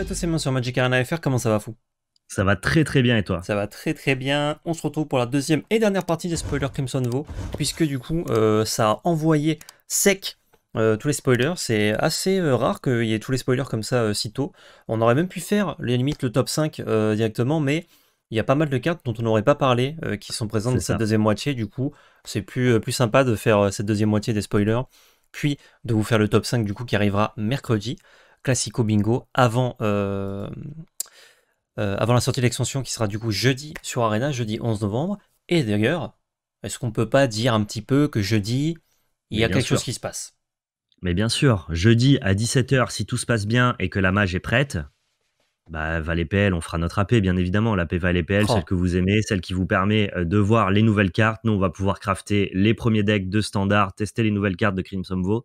à tous, sur Magic Arena FR, comment ça va fou Ça va très très bien et toi Ça va très très bien, on se retrouve pour la deuxième et dernière partie des spoilers Crimson Vaux, puisque du coup euh, ça a envoyé sec euh, tous les spoilers, c'est assez euh, rare qu'il y ait tous les spoilers comme ça si tôt On aurait même pu faire, les limites, le top 5 directement, mais il y a pas mal de cartes dont on n'aurait pas parlé qui sont présentes dans cette deuxième moitié, du coup c'est plus, plus sympa de faire cette deuxième moitié des spoilers, puis de vous faire le top 5 du coup qui arrivera mercredi. Classico Bingo avant, euh, euh, avant la sortie de l'extension qui sera du coup jeudi sur Arena, jeudi 11 novembre. Et d'ailleurs, est-ce qu'on peut pas dire un petit peu que jeudi, il y a quelque chose qui se passe Mais bien sûr, jeudi à 17h, si tout se passe bien et que la mage est prête, bah, PL, on fera notre AP, bien évidemment. L'AP PL, oh. celle que vous aimez, celle qui vous permet euh, de voir les nouvelles cartes. Nous, on va pouvoir crafter les premiers decks de standard, tester les nouvelles cartes de Crimson Vaux.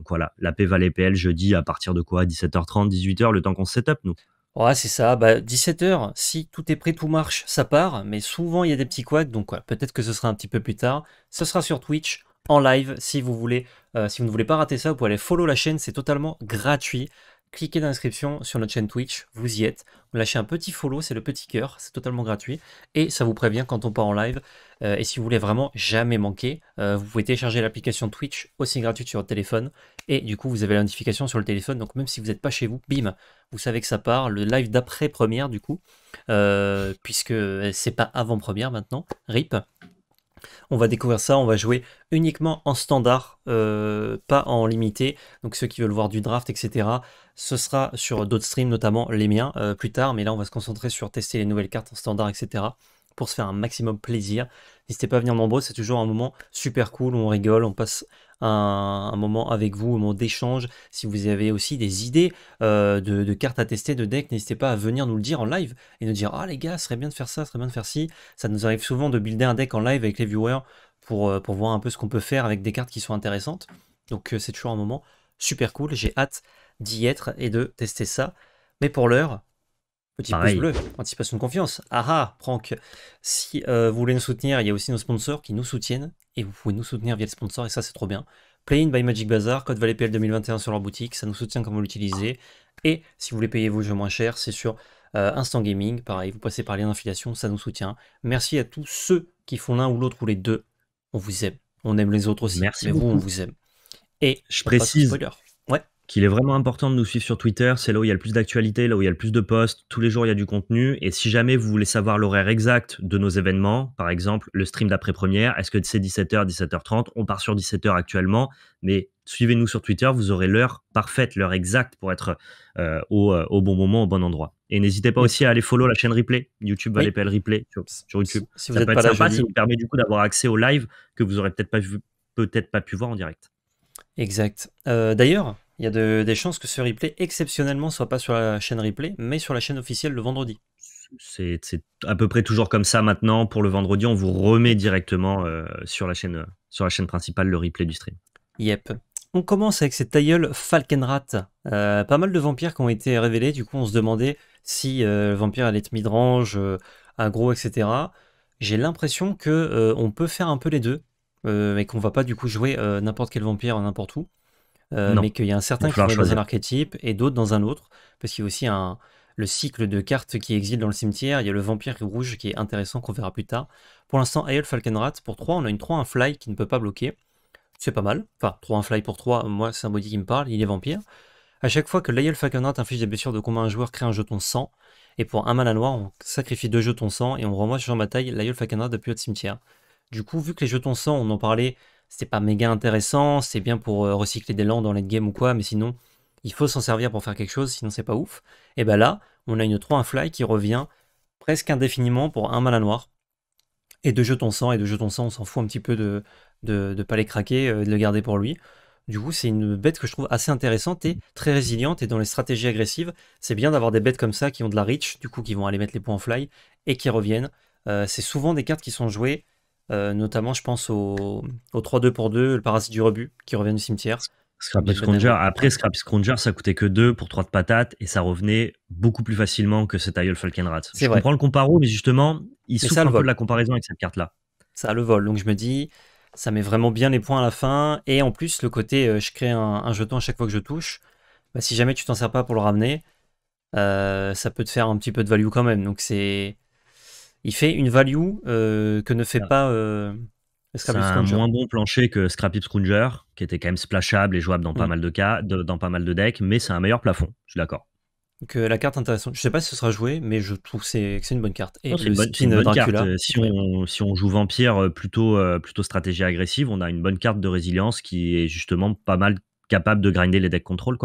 Donc voilà, la P et PL jeudi à partir de quoi 17h30, 18h, le temps qu'on se setup, nous. Ouais, c'est ça. Bah, 17h, si tout est prêt, tout marche, ça part. Mais souvent, il y a des petits couacs. Donc, voilà peut-être que ce sera un petit peu plus tard. Ce sera sur Twitch, en live. Si vous voulez, euh, si vous ne voulez pas rater ça, vous pouvez aller follow la chaîne. C'est totalement gratuit. Cliquez dans l'inscription sur notre chaîne Twitch. Vous y êtes. lâchez un petit follow. C'est le petit cœur. C'est totalement gratuit. Et ça vous prévient quand on part en live. Euh, et si vous voulez vraiment jamais manquer, euh, vous pouvez télécharger l'application Twitch aussi gratuite sur votre téléphone. Et du coup, vous avez la notification sur le téléphone. Donc même si vous n'êtes pas chez vous, bim, vous savez que ça part. Le live d'après-première, du coup, puisque euh, puisque c'est pas avant-première maintenant, RIP. On va découvrir ça, on va jouer uniquement en standard, pas en limité. Donc ceux qui veulent voir du draft, etc., ce sera sur d'autres streams, notamment les miens, plus tard. Mais là, on va se concentrer sur tester les nouvelles cartes en standard, etc pour se faire un maximum plaisir. N'hésitez pas à venir nombreux, c'est toujours un moment super cool, on rigole, on passe un, moment avec vous, un moment d'échange. Si vous avez aussi des idées euh, de, cartes à tester, de deck, n'hésitez pas à venir nous le dire en live et nous dire Ah les gars, ce serait bien de faire ça, ce serait bien de faire ci. Ça nous arrive souvent de builder un deck en live avec les viewers pour, euh, pour voir un peu ce qu'on peut faire avec des cartes qui sont intéressantes. Donc euh, c'est toujours un moment super cool, j'ai hâte d'y être et de tester ça. Mais pour l'heure, Petit pouce bleu, anticipation de confiance. Ah ah, Prank, si euh, vous voulez nous soutenir, il y a aussi nos sponsors qui nous soutiennent et vous pouvez nous soutenir via le sponsor et ça c'est trop bien. Play-in by Magic Bazaar, code Valet PL 2021 sur leur boutique, ça nous soutient quand vous l'utilisez. Et si vous voulez payer vos jeux moins chers, c'est sur euh, Instant Gaming, pareil, vous passez par les d'infiliation, ça nous soutient. Merci à tous ceux qui font l'un ou l'autre ou les deux. On vous aime. On aime les autres aussi. mais vous, on vous aime. Et je précise, qu'il est vraiment important de nous suivre sur Twitter. C'est là où il y a le plus d'actualités, là où il y a le plus de posts. Tous les jours, il y a du contenu. Et si jamais vous voulez savoir l'horaire exact de nos événements, par exemple le stream d'après-première, est-ce que c'est 17h, 17h30 On part sur 17h actuellement, mais suivez-nous sur Twitter, vous aurez l'heure parfaite, l'heure exacte pour être euh, euh, au, bon moment, au bon endroit. Et n'hésitez pas aussi à aller follow la chaîne Replay, YouTube oui. Replay sur, YouTube. Si, ça vous peut être sympa, ça vous permet du coup d'avoir accès au live que vous aurez peut-être pas, peut pas pu voir en direct. Exact. Euh, d'ailleurs, il y a des chances que ce replay, exceptionnellement, soit pas sur la chaîne replay, mais sur la chaîne officielle le vendredi. C'est à peu près toujours comme ça maintenant. Pour le vendredi, on vous remet directement euh, sur, la chaîne, sur la chaîne principale le replay du stream. Yep. On commence avec cette tailleurs Falkenrat. Euh, pas mal de vampires qui ont été révélés, du coup on se demandait si euh, le vampire allait être midrange, aggro, agro, etc. J'ai l'impression que on peut faire un peu les deux, mais qu'on va pas du coup jouer n'importe quel vampire n'importe où. Euh, mais qu'il y a un certain qui est dans un archétype et d'autres dans un autre, parce qu'il y a aussi un, le cycle de cartes qui exilent dans le cimetière, il y a le vampire rouge qui est intéressant qu'on verra plus tard. Pour l'instant, Ayol falconrat pour 3, on a une 3, un fly qui ne peut pas bloquer, c'est pas mal, enfin 3, un fly pour 3, moi c'est un body qui me parle, il est vampire. À chaque fois que l'Ayol falconrat inflige des blessures de combat un joueur, crée un jeton sang, et pour un mana noir, on sacrifie deux jetons sang et on renvoie sur la bataille l'Ayol falconrat depuis le cimetière. Du coup, vu que les jetons sang, on en parlait, c'est pas méga intéressant, c'est bien pour euh, recycler des lands dans game ou quoi, mais sinon, il faut s'en servir pour faire quelque chose, sinon c'est pas ouf. Et bah là, on a une 3 un fly qui revient presque indéfiniment pour un à noir. Et de jetons sang, et de jetons sang, on s'en fout un petit peu de ne de, pas les craquer, euh, de le garder pour lui. Du coup, c'est une bête que je trouve assez intéressante et très résiliente. Et dans les stratégies agressives, c'est bien d'avoir des bêtes comme ça qui ont de la reach, du coup, qui vont aller mettre les points en fly et qui reviennent. Euh, c'est souvent des cartes qui sont jouées euh, notamment, je pense au, 3-2 pour 2, le parasite du rebut qui revient du cimetière. Après, Scrap ça coûtait que 2 pour 3 de patates et ça revenait beaucoup plus facilement que cet Aïeul Falkenrat. Je vrai. comprends le comparo, mais justement, il se souffre un peu de la comparaison avec cette carte-là. Ça le vol. Donc je me dis, ça met vraiment bien les points à la fin. Et en plus, le côté, euh, je crée un, jeton à chaque fois que je touche. Bah, si jamais tu t'en sers pas pour le ramener, euh, ça peut te faire un petit peu de value quand même. Donc c'est il fait une value euh, que ne fait ah. pas euh, C'est un moins bon plancher que Scrappy Scrounger, qui était quand même splashable et jouable dans pas mm. mal de cas, dans pas mal de decks, mais c'est un meilleur plafond, je suis d'accord. Que la carte intéressante, je sais pas si ce sera joué, mais je trouve que c'est une bonne carte. Et le bonne, Si, on, joue Vampire euh, plutôt, euh, plutôt stratégie agressive, on a une bonne carte de résilience qui est justement pas mal capable de grinder les decks contrôle.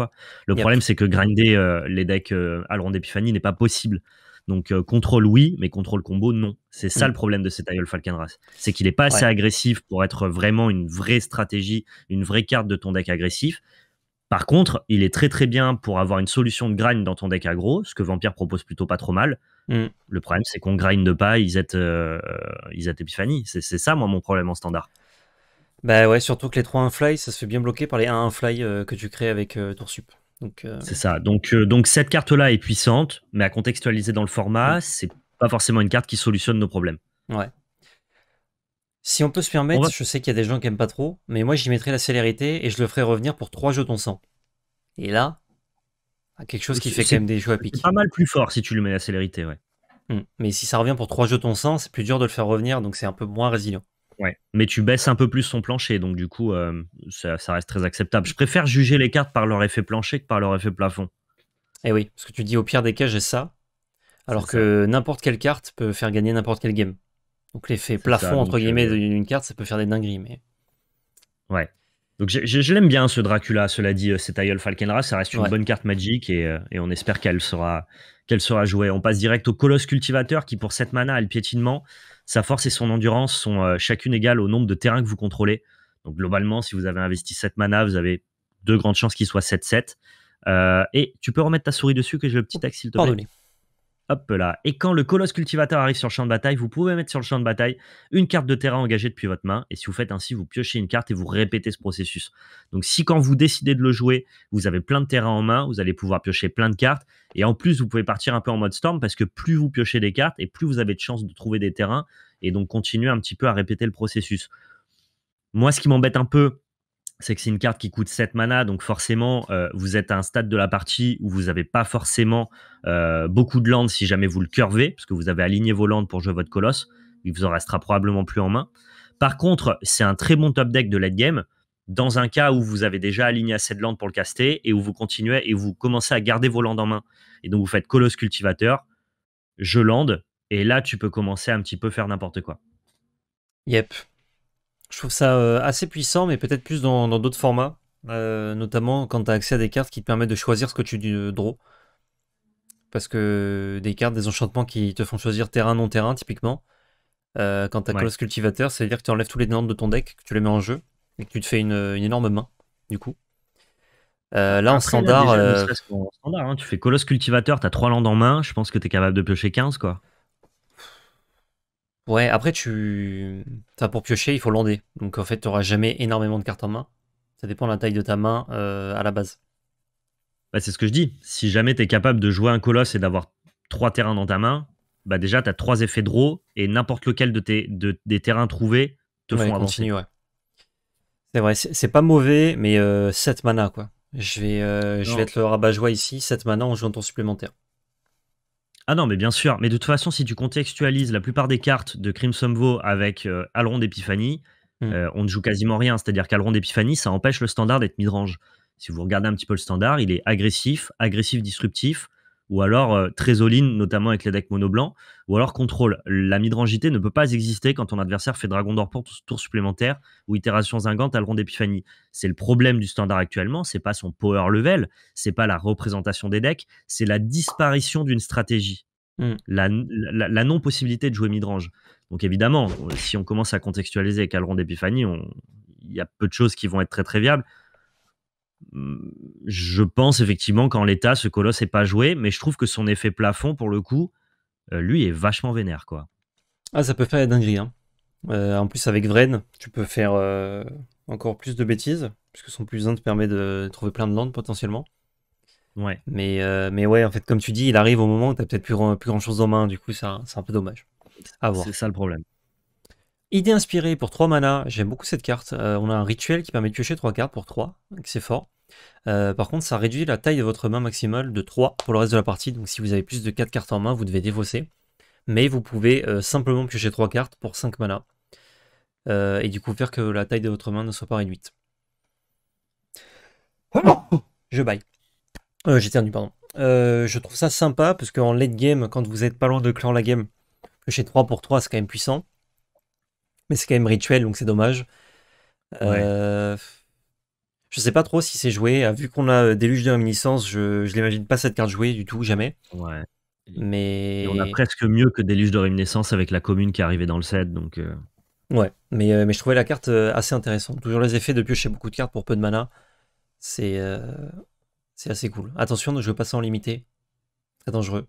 Le problème, c'est que grinder les decks à la d'épiphanie n'est pas possible donc euh, contrôle oui, mais contrôle combo non. C'est ça mm. le problème de cet Falcon Race. C'est qu'il n'est pas assez agressif pour être vraiment une vraie stratégie, une vraie carte de ton deck agressif. Par contre, il est très très bien pour avoir une solution de grind dans ton deck aggro, ce que Vampire propose plutôt pas trop mal. Mm. Le problème, c'est qu'on grind pas ils euh, Epiphanie. Epiphany. C'est ça, moi, mon problème en standard. Bah ouais, surtout que les 3-1 fly, ça se fait bien bloquer par les 1-1 fly euh, que tu crées avec euh, Toursup. Euh, c'est ça. Donc, euh, donc cette carte-là est puissante, mais à contextualiser dans le format, c'est pas forcément une carte qui solutionne nos problèmes. Ouais. Si on peut se permettre, je sais qu'il y a des gens qui aiment pas trop, mais moi j'y mettrais la célérité et je le ferai revenir pour 3 jetons sang Et là, quelque chose qui fait quand même des jeux à piquer. Pas mal plus fort si tu lui mets la célérité, ouais. Hmm. Mais si ça revient pour 3 jetons sang, c'est plus dur de le faire revenir, donc c'est un peu moins résilient. Mais tu baisses un peu plus son plancher, donc du coup, euh, ça, reste très acceptable. Je préfère juger les cartes par leur effet plancher que par leur effet plafond. Eh oui, parce que tu dis au pire des cas, j'ai ça, alors que n'importe quelle carte peut faire gagner n'importe quel game. Donc l'effet plafond, entre euh, guillemets, d'une carte, ça peut faire des dingueries, mais... Ouais. Donc je, l'aime bien ce Dracula, cela dit, euh, cet Aïeul Falkenra, ça reste une bonne carte magique et, on espère qu'elle sera, qu'elle sera jouée. On passe direct au Colosse Cultivateur qui pour cette mana a le piétinement. Sa force et son endurance sont euh, chacune égales au nombre de terrains que vous contrôlez. Donc globalement, si vous avez investi 7 mana, vous avez deux grandes chances qu'il soit 7-7. Euh, et tu peux remettre ta souris dessus que j'ai le petit oh, axe, s'il te plaît. Hop là. Et quand le colosse cultivateur arrive sur le champ de bataille, vous pouvez mettre sur le champ de bataille une carte de terrain engagée depuis votre main. Et si vous faites ainsi, vous piochez une carte et vous répétez ce processus. Donc si quand vous décidez de le jouer, vous avez plein de terrains en main, vous allez pouvoir piocher plein de cartes. Et en plus, vous pouvez partir un peu en mode storm parce que plus vous piochez des cartes et plus vous avez de chances de trouver des terrains. Et donc continuer un petit peu à répéter le processus. Moi, ce qui m'embête un peu, c'est que c'est une carte qui coûte 7 mana, donc forcément, euh, vous êtes à un stade de la partie où vous n'avez pas forcément euh, beaucoup de landes si jamais vous le curvez, parce que vous avez aligné vos landes pour jouer votre colosse, il vous en restera probablement plus en main. Par contre, c'est un très bon top deck de late game, dans un cas où vous avez déjà aligné assez de landes pour le caster, et où vous continuez et vous commencez à garder vos landes en main. Et donc vous faites colosse cultivateur, je lande, et là tu peux commencer à un petit peu faire n'importe quoi. Yep, je trouve ça euh, assez puissant, mais peut-être plus dans d'autres formats, euh, notamment quand tu as accès à des cartes qui te permettent de choisir ce que tu euh, draws. Parce que des cartes, des enchantements qui te font choisir terrain, non terrain, typiquement. quand tu as Colosse Cultivateur, ça veut dire que tu enlèves tous les landes de ton deck, que tu les mets en jeu, et que tu te fais une, énorme main, du coup. là, en standard. Hein, tu fais Colosse Cultivateur, tu as 3 landes en main, je pense que tu es capable de piocher 15, quoi. Ouais, après, tu. pour piocher, il faut lander. Donc, en fait, tu n'auras jamais énormément de cartes en main. Ça dépend de la taille de ta main euh, à la base. Bah, c'est ce que je dis. Si jamais tu es capable de jouer un colosse et d'avoir trois terrains dans ta main, bah déjà, tu as trois effets draw et n'importe lequel de tes, des terrains trouvés te font C'est vrai, c'est pas mauvais, mais 7 euh, mana, quoi. Je vais, euh, je vais être le rabat-joie ici. 7 mana en jouant ton supplémentaire. Ah non, mais bien sûr. Mais de toute façon, si tu contextualises la plupart des cartes de Crimson Vaux avec euh, Alrond hmm. euh, on ne joue quasiment rien. C'est-à-dire qu'Alrond d'Epiphanie, ça empêche le standard d'être mid-range. Si vous regardez un petit peu le standard, il est agressif, agressif disruptif ou alors euh, trésoline, notamment avec les decks mono blanc, ou alors contrôle. La midrangité ne peut pas exister quand ton adversaire fait Dragon d'Or pour tour supplémentaire ou itération zingante à rond d'épiphanie. C'est le problème du standard actuellement, c'est pas son power level, c'est pas la représentation des decks, c'est la disparition d'une stratégie. Hmm. La, non-possibilité de jouer midrange. Donc évidemment, si on commence à contextualiser avec Alron d'Épiphanie, il y a peu de choses qui vont être très très viables je pense effectivement qu'en l'état, ce colosse n'est pas joué, mais je trouve que son effet plafond, pour le coup, euh, lui est vachement vénère. quoi. Ah, ça peut faire la dinguerie. Hein. Euh, en plus, avec Vren, tu peux faire euh, encore plus de bêtises, puisque son plus 1 te permet de trouver plein de landes potentiellement. Ouais. Mais, mais ouais, en fait, comme tu dis, il arrive au moment où tu peut-être plus, plus grand chose en main, du coup, c'est un, peu dommage. À voir. C'est ça le problème. Idée inspirée pour 3 mana j'aime beaucoup cette carte. on a un rituel qui permet de piocher 3 cartes pour 3, c'est fort. Euh, par contre, ça réduit la taille de votre main maximale de 3 pour le reste de la partie. Donc si vous avez plus de 4 cartes en main, vous devez défausser. Mais vous pouvez euh, simplement piocher 3 cartes pour 5 mana. Euh, et du coup faire que la taille de votre main ne soit pas réduite. Ah je baille. J'éternue, pardon. je trouve ça sympa parce qu'en late game, quand vous êtes pas loin de clore la game, piocher 3 pour 3 c'est quand même puissant. Mais c'est quand même rituel donc c'est dommage. Ouais. Je sais pas trop si c'est joué. Ah, vu qu'on a euh, déluge de réminiscence, je, je l'imagine pas cette carte jouée du tout, jamais. Ouais. Mais... on a presque mieux que déluge de réminiscence avec la commune qui est dans le set, donc... Euh. Ouais, mais, euh, mais je trouvais la carte assez intéressante. Toujours les effets de piocher beaucoup de cartes pour peu de mana. C'est c'est assez cool. Attention, je veux pas en limiter C'est dangereux.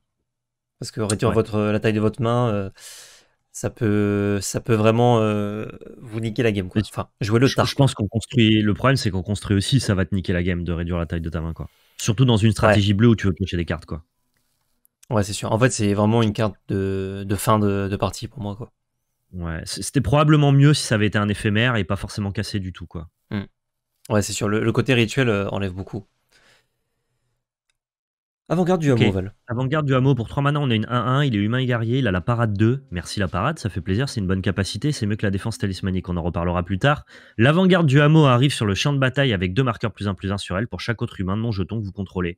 Parce que réduire votre, la taille de votre main, ça peut, ça peut vraiment euh, vous niquer la game. Quoi. Enfin, jouer le tard. Je, pense qu'on construit. Le problème, c'est qu'on construit aussi. Ça va te niquer la game de réduire la taille de ta main, quoi. Surtout dans une stratégie bleue où tu veux piocher des cartes, quoi. Ouais, c'est sûr. En fait, c'est vraiment une carte de, fin de, partie pour moi, quoi. Ouais, c'était probablement mieux si ça avait été un éphémère et pas forcément cassé du tout, quoi. Mmh. Ouais, c'est sûr. le, côté rituel euh, enlève beaucoup. Avant-garde du hameau, Avant-garde du hameau, pour 3 mana, on a une 1-1, il est humain et guerrier, il a la parade 2. Merci la parade, ça fait plaisir, c'est une bonne capacité, c'est mieux que la défense talismanique, on en reparlera plus tard. L'avant-garde du hameau arrive sur le champ de bataille avec deux marqueurs plus 1 plus 1 sur elle pour chaque autre humain de mon jeton que vous contrôlez.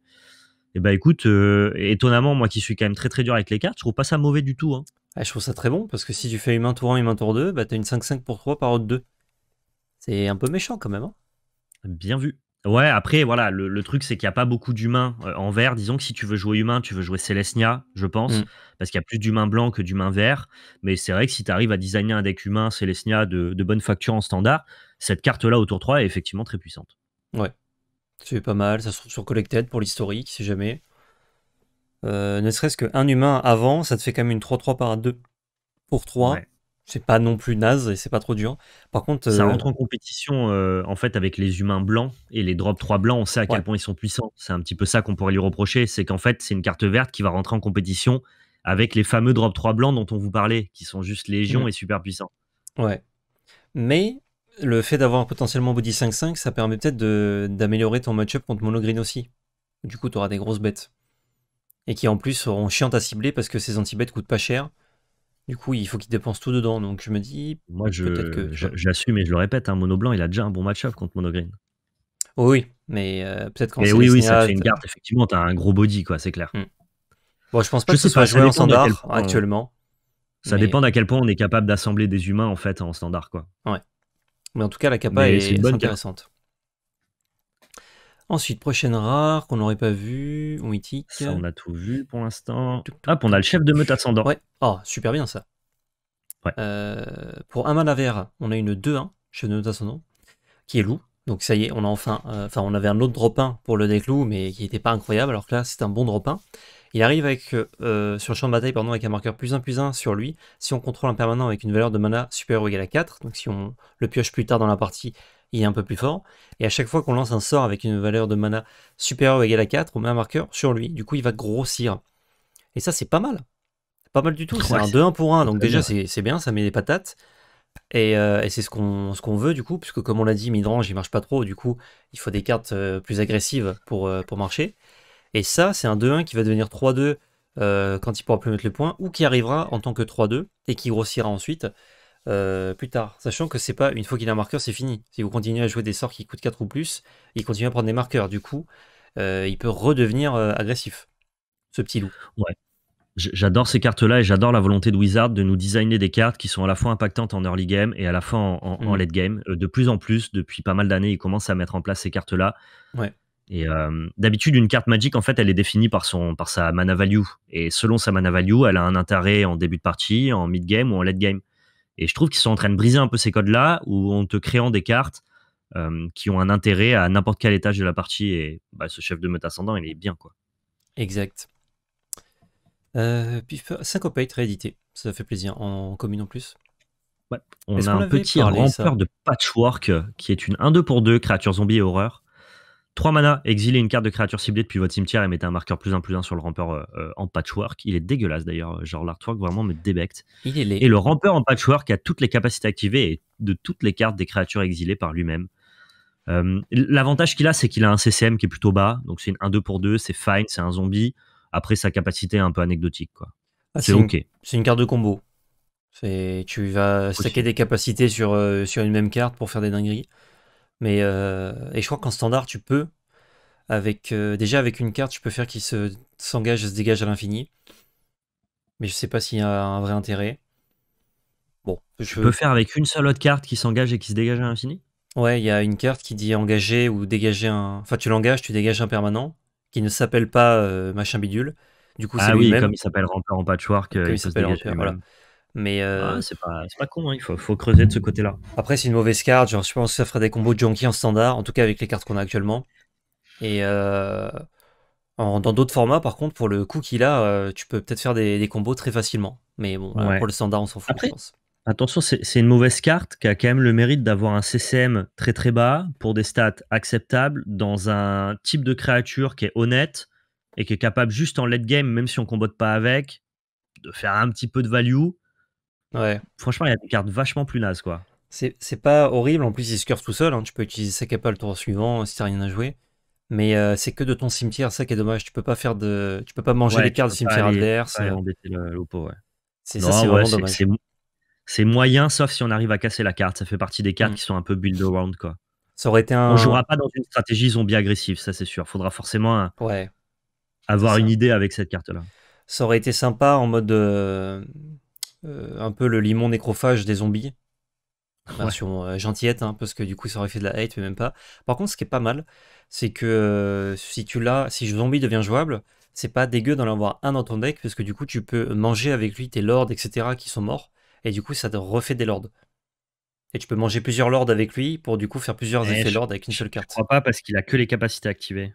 Et eh bah ben, écoute, euh, étonnamment, moi qui suis quand même très très dur avec les cartes, je trouve pas ça mauvais du tout. Hein. Ah, je trouve ça très bon, parce que si tu fais humain tour 1, humain tour 2, bah t'as une 5-5 pour 3 par autre 2. C'est un peu méchant quand même. Hein. Bien vu. Ouais, après, voilà, le, truc, c'est qu'il n'y a pas beaucoup d'humains euh, en vert. Disons que si tu veux jouer humain, tu veux jouer Celestia, je pense, mm. parce qu'il y a plus d'humains blancs que d'humains verts. Mais c'est vrai que si tu arrives à designer un deck humain Celestia de, bonne facture en standard, cette carte-là au tour 3 est effectivement très puissante. Ouais, c'est pas mal. Ça se trouve sur Collected pour l'historique, si jamais. Euh, ne serait-ce qu'un humain avant, ça te fait quand même une 3-3 par 2 pour 3 c'est pas non plus naze et c'est pas trop dur. Par contre, ça euh, rentre en compétition euh, en fait avec les humains blancs et les drop 3 blancs. On sait à quel point ils sont puissants. C'est un petit peu ça qu'on pourrait lui reprocher, c'est qu'en fait c'est une carte verte qui va rentrer en compétition avec les fameux drop 3 blancs dont on vous parlait, qui sont juste légions mmh. et super puissants. Ouais. Mais le fait d'avoir potentiellement body 5-5, ça permet peut-être d'améliorer ton match-up contre monogreen aussi. Du coup, tu auras des grosses bêtes. Et qui en plus seront chiantes à cibler parce que ces anti-bêtes coûtent pas cher du coup, il faut qu'il dépense tout dedans. Donc je me dis, moi, je j'assume et je le répète, un hein, Mono Blanc, il a déjà un bon match-up contre Monogreen. Oh oui, mais euh, peut-être quand c'est. Oui, oui, ça fait une carte. effectivement, t'as un gros body, quoi, c'est clair. Hmm. Bon, je pense pas que ce soit joué en standard actuellement. Euh, ça dépend à quel point on est capable d'assembler des humains, en fait, en standard, quoi. Ouais. Mais en tout cas, la capa est, bonne est, intéressante. Ensuite, prochaine rare qu'on n'aurait pas vu, on Ça, on a tout vu pour l'instant. Hop, ah, on a le chef de meute ascendant. Ouais. Ah, super bien ça. Euh, pour un mana vert, on a une 2-1, chef de meute ascendant, qui est loup. Donc ça y est, on a enfin. Euh, enfin, on avait un autre drop 1 pour le deck loup, mais qui n'était pas incroyable, alors que là, c'est un bon drop 1. Il arrive avec, euh, sur le champ de bataille pardon, avec un marqueur plus 1 plus 1 sur lui. Si on contrôle un permanent avec une valeur de mana supérieure ou égale à 4, donc si on le pioche plus tard dans la partie, il est un peu plus fort. Et à chaque fois qu'on lance un sort avec une valeur de mana supérieure ou égale à 4, on met un marqueur sur lui. Du coup, il va grossir. Et ça, c'est pas mal. Pas mal du tout. C'est un 2-1 pour 1. Donc déjà, c'est bien, ça met des patates. Euh, et, c'est ce qu'on ce qu'on veut du coup, puisque comme on l'a dit, midrange, il marche pas trop. Du coup, il faut des cartes euh, plus agressives pour, euh, pour marcher. Et ça, c'est un 2-1 qui va devenir 3-2 quand il pourra plus mettre le point, ou qui arrivera en tant que 3-2 et qui grossira ensuite. Euh, plus tard. Sachant que c'est pas une fois qu'il a un marqueur, c'est fini. Si vous continuez à jouer des sorts qui coûtent 4 ou plus, il continue à prendre des marqueurs. Du coup, euh, il peut redevenir euh, agressif, ce petit loup. Ouais. J'adore ces cartes-là et j'adore la volonté de Wizard de nous designer des cartes qui sont à la fois impactantes en early game et à la fois en, mm. late game. De plus en plus, depuis pas mal d'années, il commence à mettre en place ces cartes-là. Et d'habitude, une carte magique en fait, elle est définie par, son, par sa mana value. Et selon sa mana value, elle a un intérêt en début de partie, en mid game ou en late game. Et je trouve qu'ils sont en train de briser un peu ces codes-là, où en te créant des cartes euh, qui ont un intérêt à n'importe quel étage de la partie. Et bah, ce chef de meute ascendant, il est bien, quoi. Exact. Euh, Syncopate réédité, ça fait plaisir, en commune en plus. On a un petit rampeur de Patchwork, euh, qui est une 1-2 pour 2, créature zombie et horreur, 3 mana, exiler une carte de créature ciblée depuis votre cimetière et mettez un marqueur plus 1 plus 1 sur le rampeur euh, euh, en patchwork. Il est dégueulasse d'ailleurs, euh, genre l'artwork vraiment me débecte. Il est Et le rampeur en patchwork a toutes les capacités activées et de toutes les cartes des créatures exilées par lui-même. L'avantage qu'il a, c'est qu'il a un CCM qui est plutôt bas, donc c'est un 1-2 pour 2, c'est fine, c'est un zombie. Après, sa capacité est un peu anecdotique. quoi. Ah, c'est ok. C'est une carte de combo. Tu vas stacker des capacités sur, sur une même carte pour faire des dingueries. Mais euh, et je crois qu'en standard, tu peux, avec euh, déjà avec une carte, tu peux faire qu'il se, s'engage et se dégage à l'infini. Mais je sais pas s'il y a un vrai intérêt. Bon, je tu peux faire avec une seule autre carte qui s'engage et qui se dégage à l'infini Ouais, il y a une carte qui dit engager ou dégager un. Enfin, tu l'engages, tu dégages un permanent qui ne s'appelle pas euh, machin bidule. Du coup, ah c'est oui, comme il s'appelle Rampeur en patchwork, il, s'appelle voilà. Mais euh, ah, c'est pas, con, hein, il faut, creuser de ce côté-là. Après, c'est une mauvaise carte. Genre, je pense que ça ferait des combos de junkie en standard, en tout cas avec les cartes qu'on a actuellement. Et euh, dans d'autres formats, par contre, pour le coup qu'il a, euh, tu peux peut-être faire des, combos très facilement. Mais bon, pour le standard, on s'en fout. je pense. Attention, c'est une mauvaise carte qui a quand même le mérite d'avoir un CCM très très bas pour des stats acceptables dans un type de créature qui est honnête et qui est capable juste en late game, même si on combote pas avec, de faire un petit peu de value Franchement, il y a des cartes vachement plus nazes, quoi. C'est pas horrible, en plus il se tout seul, hein. tu peux utiliser ça capa le tour suivant euh, si t'as rien à jouer. Mais euh, c'est que de ton cimetière, ça qui est dommage, tu peux pas faire de. Tu peux pas manger les cartes du cimetière adverse. Euh. C'est ouais. ça, c'est vraiment C'est moyen, sauf si on arrive à casser la carte. Ça fait partie des cartes mm. qui sont un peu build around, quoi. Ça aurait été un... On jouera pas dans une stratégie zombie agressive, ça c'est sûr. Faudra forcément avoir une idée avec cette carte-là. Ça aurait été sympa en mode. Euh, un peu le limon nécrophage des zombies. Version euh, gentillette, hein, parce que du coup ça aurait fait de la hate, mais même pas. Par contre, ce qui est pas mal, c'est que euh, si tu l'as, si le zombie devient jouable, c'est pas dégueu d'en avoir un dans ton deck, parce que du coup tu peux manger avec lui tes lords, etc., qui sont morts, et du coup ça te refait des lords. Et tu peux manger plusieurs lords avec lui pour du coup faire plusieurs effets lords avec une seule carte. Je crois pas parce qu'il a que les capacités activées.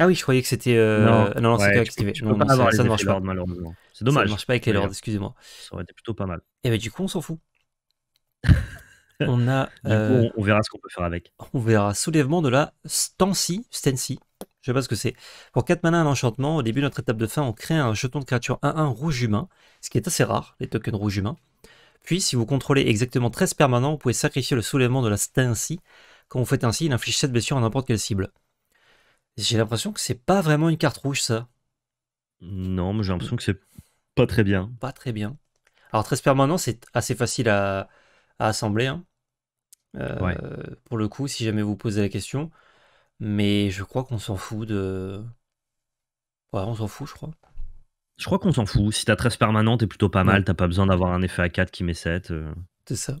Ah oui, je croyais que c'était. Euh, ah non, non, c'est activé. pas ça, ne marche pas. malheureusement. C'est dommage. Ça ne marche pas avec les lords, excusez-moi. Ça aurait été plutôt pas mal. Et eh bah, ben, du coup, on s'en fout. on a. Du coup, euh, on, verra ce qu'on peut faire avec. On verra. Soulèvement de la Stancy. Stancy. Je sais pas ce que c'est. Pour 4 manas, un enchantement. Au début de notre étape de fin, on crée un jeton de créature 1-1 rouge humain, ce qui est assez rare, les tokens rouges humains. Puis, si vous contrôlez exactement 13 permanents, vous pouvez sacrifier le soulèvement de la Stancy. Quand vous faites ainsi, il inflige 7 blessures à n'importe quelle cible. J'ai l'impression que c'est pas vraiment une carte rouge, ça. Non, mais j'ai l'impression que c'est pas très bien. Pas très bien. Alors, 13 permanents, c'est assez facile à, assembler. Hein. Euh, pour le coup, si jamais vous posez la question. Mais je crois qu'on s'en fout de. Ouais, on s'en fout, je crois. Je crois qu'on s'en fout. Si t'as 13 permanents, t'es plutôt pas mal. T'as pas besoin d'avoir un effet A4 qui met 7. Euh. C'est ça.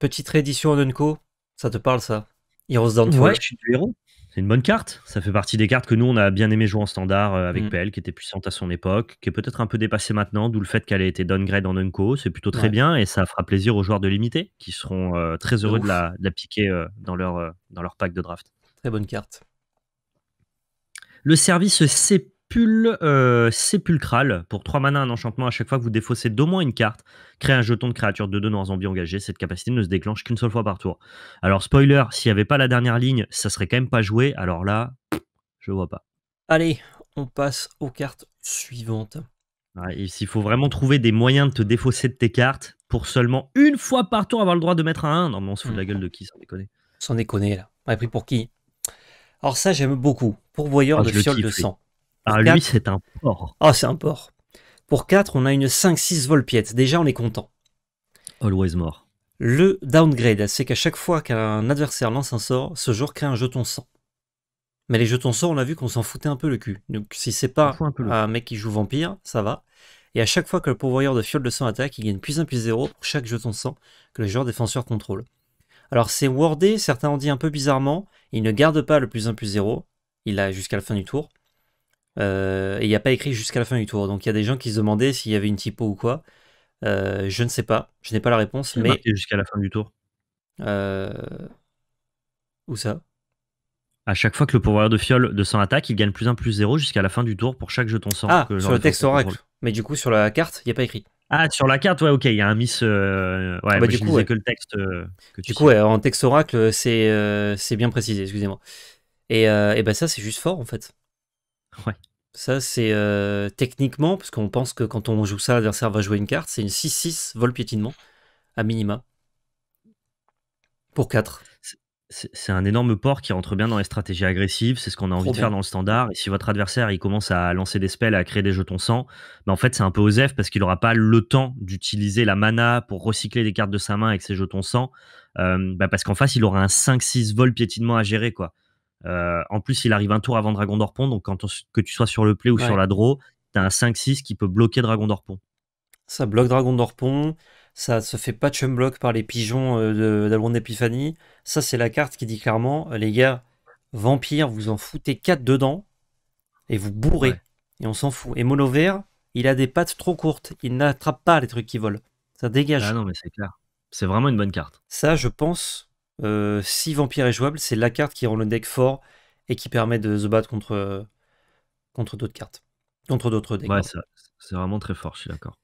Petite réédition en Unco. Ça te parle, ça Heroes Down Ouais, je suis du héros. C'est une bonne carte. Ça fait partie des cartes que nous, on a bien aimé jouer en standard euh, avec mm. PL, qui était puissante à son époque, qui est peut-être un peu dépassée maintenant, d'où le fait qu'elle ait été downgrade en Unco. C'est plutôt très bien et ça fera plaisir aux joueurs de limité qui seront euh, très heureux de la, piquer euh, dans, leur, dans leur pack de draft. Très bonne carte. Le service CP Pull euh, sépulcral. Pour 3 manas, un enchantement à chaque fois que vous défaussez d'au moins une carte, crée un jeton de créature de 2 noirs zombies engagés. Cette capacité ne se déclenche qu'une seule fois par tour. Alors, spoiler, s'il n'y avait pas la dernière ligne, ça serait quand même pas joué. Alors là, je vois pas. Allez, on passe aux cartes suivantes. il faut vraiment trouver des moyens de te défausser de tes cartes pour seulement une fois par tour avoir le droit de mettre un 1. Non, mais on se fout de la hmm. gueule de qui, sans déconner. Sans déconner, là. On a pris pour qui Alors, ça, j'aime beaucoup. Pourvoyeur ah, de fiole de sang ah, lui, c'est un porc. Ah, c'est un porc. Pour 4, on a une 5-6 Volpiette. Déjà, on est content. Always more. Le downgrade, c'est qu'à chaque fois qu'un adversaire lance un sort, ce joueur crée un jeton sang. Mais les jetons sang, on a vu qu'on s'en foutait un peu le cul. Donc, si c'est pas un, mec qui joue vampire, ça va. Et à chaque fois que le pourvoyeur de fiole de sang attaque, il gagne plus 1 plus 0 pour chaque jeton sang que le joueur défenseur contrôle. Alors, c'est wardé. certains ont dit un peu bizarrement, il ne garde pas le plus 1 plus 0, il a jusqu'à la fin du tour. Euh, il n'y a pas écrit jusqu'à la fin du tour. Donc il y a des gens qui se demandaient s'il y avait une typo ou quoi. Euh, je ne sais pas. Je n'ai pas la réponse. mais jusqu'à la fin du tour. Euh, où ça À chaque fois que le pouvoir de fiole de son attaque, il gagne plus 1 plus zéro jusqu'à la fin du tour pour chaque jeton sort. Ah, sur le texte oracle. Mais du coup, sur la carte, il n'y a pas écrit. Ah, sur la carte, ouais, ok, il y a un miss. Ouais, ah, bah, du coup, que le texte. du coup, en texte oracle, c'est bien précisé, excusez-moi. Et, et ben ça, c'est juste fort en fait. Ouais. Ça, c'est euh, techniquement, parce qu'on pense que quand on joue ça, l'adversaire va jouer une carte, c'est une 6-6 vol piétinement, à minima. Pour 4. C'est un énorme port qui rentre bien dans les stratégies agressives, c'est ce qu'on a envie de faire dans le standard. Et si votre adversaire il commence à lancer des spells, à créer des jetons sang, bah, en fait c'est un peu osé parce qu'il aura pas le temps d'utiliser la mana pour recycler des cartes de sa main avec ses jetons sang, euh, bah, parce qu'en face il aura un 5-6 vol piétinement à gérer quoi. Euh, en plus, il arrive un tour avant Dragon Dorpont. donc quand que tu sois sur le play ou sur la draw, tu as un 5-6 qui peut bloquer Dragon Dorpont. Ça bloque Dragon Dorpont. ça se fait pas un block par les pigeons euh, de d'Albron d'Épiphanie. Ça, c'est la carte qui dit clairement euh, les gars, vampire, vous en foutez 4 dedans et vous bourrez. Et on s'en fout. Et Mono Vert, il a des pattes trop courtes, il n'attrape pas les trucs qui volent. Ça dégage. Ah non, mais c'est clair. C'est vraiment une bonne carte. Ça, je pense, euh, si Vampire est jouable, c'est la carte qui rend le deck fort et qui permet de se battre contre, contre d'autres cartes. Contre d'autres decks. c'est vraiment très fort, je suis d'accord.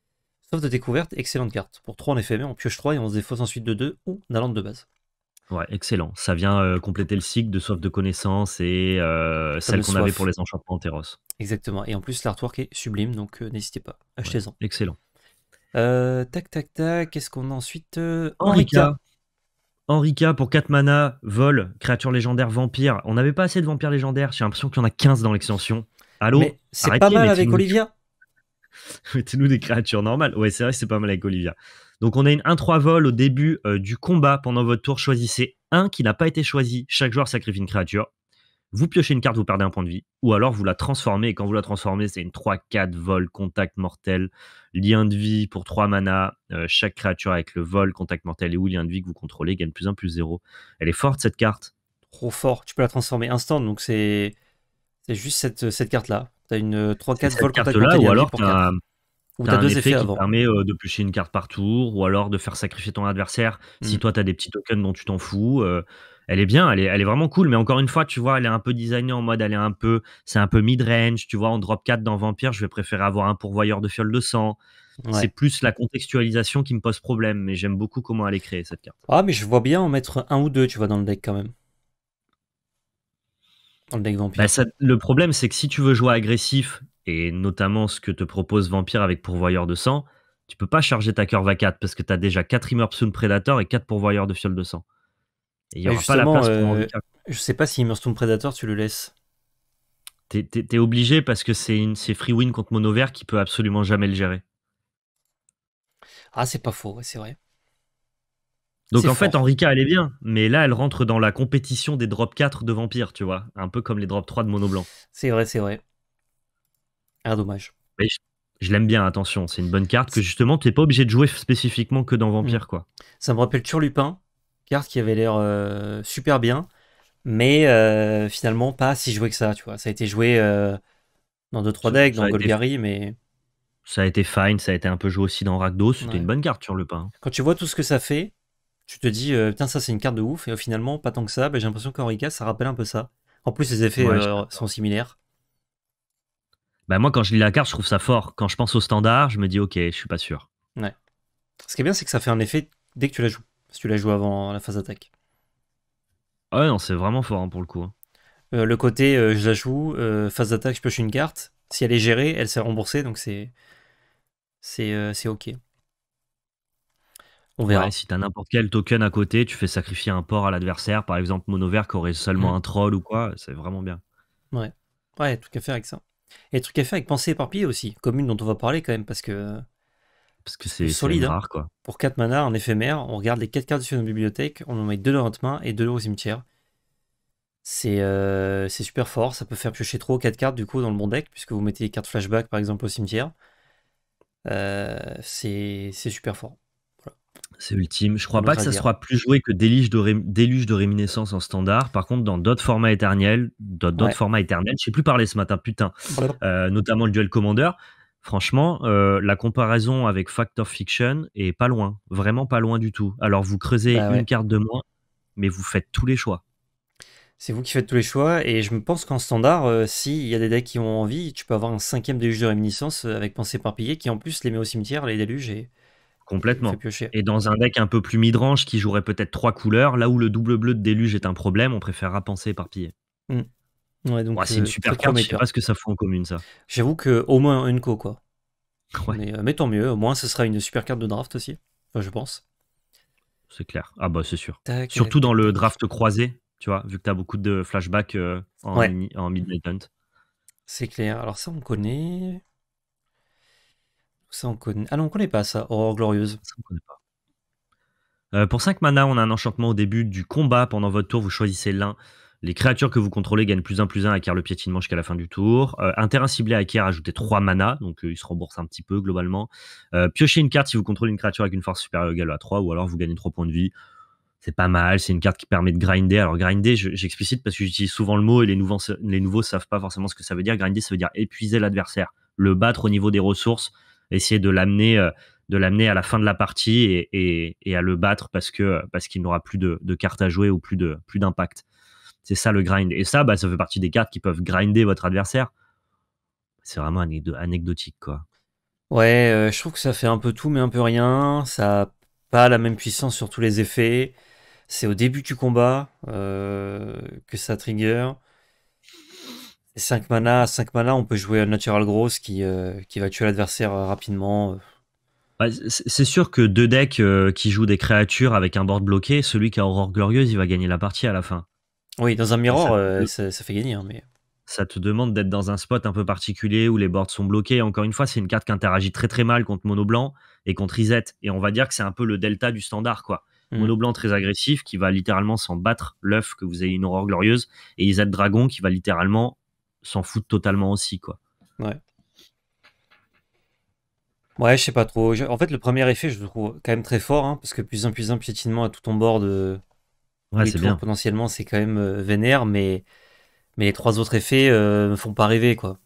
Sauf de découverte, excellente carte. Pour 3 en mais on pioche 3 et on se défausse ensuite de 2 ou d'un land de base. Ouais, excellent. Ça vient euh, compléter le cycle de soif de connaissance et euh, celle qu'on avait pour les enchantements Terros. Exactement. Et en plus, l'artwork est sublime, donc n'hésitez pas. Achetez-en. excellent. tac, tac, tac. Qu'est-ce qu'on a ensuite Henrika. Henrika pour 4 mana, vol, créature légendaire, vampire. On n'avait pas assez de vampires légendaires. J'ai l'impression qu'il y en a 15 dans l'extension. Allô C'est pas mal avec Olivia. Mettez-nous des créatures normales. Ouais, c'est vrai, c'est pas mal avec Olivia. Donc on a une 1-3 vol au début euh, du combat. Pendant votre tour, choisissez un qui n'a pas été choisi. Chaque joueur sacrifie une créature. Vous piochez une carte, vous perdez un point de vie. Ou alors vous la transformez. Et quand vous la transformez, c'est une 3-4 vol, contact mortel, lien de vie pour 3 mana. Euh, chaque créature avec le vol, contact mortel et ou lien de vie que vous contrôlez gagne plus 1, plus 0. Elle est forte cette carte. Trop fort. Tu peux la transformer instant. Donc c'est, c'est juste cette, cette carte-là. Tu as une 3-4 euh, vol, contact mortel. Ou alors ou t'as, deux effets qui permet euh, de piocher une carte par tour, ou alors de faire sacrifier ton adversaire si mmh. toi t'as des petits tokens dont tu t'en fous. Euh, elle est bien, elle est, vraiment cool, mais encore une fois, tu vois, elle est un peu designée en mode, elle un peu, c'est un peu mid-range, tu vois, en drop 4 dans Vampire, je vais préférer avoir un pourvoyeur de fiole de sang. C'est plus la contextualisation qui me pose problème, mais j'aime beaucoup comment elle est créée cette carte. Ah, mais je vois bien en mettre un ou deux, tu vois, dans le deck quand même. Dans le deck Vampire. Bah, le problème, c'est que si tu veux jouer agressif et notamment ce que te propose Vampire avec Pourvoyeur de sang, tu peux pas charger ta curve à 4 parce que tu as déjà 4 Immersion Predator et 4 Pourvoyeurs de fiole de sang. Et il y aura pas la place pour euh, Je sais pas si Immersion Predator, tu le laisses. T'es obligé parce que c'est free win contre mono vert qui peut absolument jamais le gérer. Ah, c'est pas faux, c'est vrai. Donc en fait, Enrica, elle est bien, mais là, elle rentre dans la compétition des drop 4 de Vampire, tu vois. Un peu comme les drop 3 de Mono Blanc. C'est vrai, c'est vrai. Ah, dommage. je, l'aime bien, attention, c'est une bonne carte que justement, tu n'es pas obligé de jouer spécifiquement que dans Vampire. Mm. quoi. Ça me rappelle Turlupin, carte qui avait l'air euh, super bien, mais euh, finalement pas si joué que ça, tu vois. Ça a été joué euh, dans 2-3 decks, dans Golgari, mais... Ça a été fine, ça a été un peu joué aussi dans Rakdos, c'était une bonne carte Turlupin. Quand tu vois tout ce que ça fait, tu te dis, putain, ça c'est une carte de ouf, et finalement, pas tant que ça, ben, j'ai l'impression qu'en ça rappelle un peu ça. En plus, les effets sont similaires. Bah, moi, quand je lis la carte, je trouve ça fort. Quand je pense au standard, je me dis, ok, je suis pas sûr. Ce qui est bien, c'est que ça fait un effet dès que tu la joues. Si tu la joues avant la phase d'attaque. non, c'est vraiment fort hein, pour le coup. Hein. Euh, le côté, euh, je la joue, euh, phase d'attaque, je pioche une carte. Si elle est gérée, elle s'est remboursée, donc c'est. C'est ok. On verra. si t'as n'importe quel token à côté, tu fais sacrifier un port à l'adversaire, par exemple mono vert qui aurait seulement un troll ou quoi, c'est vraiment bien. Ouais, tout à fait avec ça. Et truc à faire avec pensée éparpillée aussi, commune dont on va parler quand même, parce que. Parce que euh, c'est solide. Hein. Rare, Pour 4 manas en éphémère, on regarde les 4 cartes sur nos bibliothèque, on en met 2 dans notre main et 2 au cimetière. Euh, c'est super fort, ça peut faire piocher trop ou 4 cartes du coup dans le bon deck, puisque vous mettez les cartes flashback par exemple au cimetière. Euh, c'est super fort c'est ultime. Je crois pas que ça sera plus joué que Déluge de, Déluge de Réminiscence en standard. Par contre, dans d'autres formats éternels, d'autres formats éternels, je plus parlé ce matin, putain, euh, notamment le Duel Commander. Franchement, euh, la comparaison avec Fact of Fiction est pas loin, vraiment pas loin du tout. Alors vous creusez bah une carte de moins, mais vous faites tous les choix. C'est vous qui faites tous les choix, et je me pense qu'en standard, euh, s'il y a des decks qui ont envie, tu peux avoir un cinquième déluge de réminiscence avec pensée parpillée qui en plus les met au cimetière, les déluges, et Complètement. Et dans un deck un peu plus midrange qui jouerait peut-être trois couleurs, là où le double bleu de déluge est un problème, on préférera penser éparpiller. Mmh. donc c'est euh, une super carte, je sais pas ce que ça fout en commune ça. J'avoue que au moins une co quoi. Euh, mais, tant mieux, au moins ce sera une super carte de draft aussi, je pense. C'est clair. Ah bah c'est sûr. Surtout dans le draft croisé, tu vois, vu que tu as beaucoup de flashbacks euh, en, en, Midnight C'est clair. Alors ça on connaît on connaît. Ah non, on connaît pas ça, Aurore Glorieuse. Ça, on connaît pas. Euh, pour 5 mana, on a un enchantement au début du combat. Pendant votre tour, vous choisissez l'un. Les créatures que vous contrôlez gagnent plus 1 plus 1, acquièrent le piétinement jusqu'à la fin du tour. Euh, un terrain ciblé acquiert, ajoutez 3 mana, donc euh, il se rembourse un petit peu globalement. piochez une carte si vous contrôlez une créature avec une force supérieure ou égale à 3, ou alors vous gagnez 3 points de vie. C'est pas mal, c'est une carte qui permet de grinder. Alors grinder, j'explicite parce que j'utilise souvent le mot et les nouveaux, les nouveaux savent pas forcément ce que ça veut dire. Grinder, ça veut dire épuiser l'adversaire, le battre au niveau des ressources essayer de l'amener euh, de l'amener à la fin de la partie et, à le battre parce que euh, parce qu'il n'aura plus de, cartes à jouer ou plus de plus d'impact. C'est ça le grind. Et ça, bah, ça fait partie des cartes qui peuvent grinder votre adversaire. C'est vraiment anecdotique, quoi. Ouais, euh, je trouve que ça fait un peu tout, mais un peu rien. Ça a pas la même puissance sur tous les effets. C'est au début du combat que ça trigger. 5 mana, 5 mana, on peut jouer un Natural Gross qui, euh, qui va tuer l'adversaire euh, rapidement. Euh. Bah, c'est sûr que deux decks qui jouent des créatures avec un board bloqué, celui qui a Aurore Glorieuse, il va gagner la partie à la fin. Oui, dans un miroir, ça, fait gagner. Hein, mais... Ça te demande d'être dans un spot un peu particulier où les boards sont bloqués. Encore une fois, c'est une carte qui interagit très très mal contre Mono Blanc et contre Iset. Et on va dire que c'est un peu le delta du standard. quoi. Mm. Mono Blanc très agressif qui va littéralement s'en battre l'œuf que vous avez une Aurore Glorieuse. Et Iset Dragon qui va littéralement s'en foutent totalement aussi, quoi. Ouais. Ouais, je sais pas trop. En fait, le premier effet, je trouve quand même très fort, hein, parce que plus en plus un piétinement à tout ton bord de. Ouais, c'est bien. Potentiellement, c'est quand même euh, vénère, mais... mais les trois autres effets me euh, font pas rêver, quoi.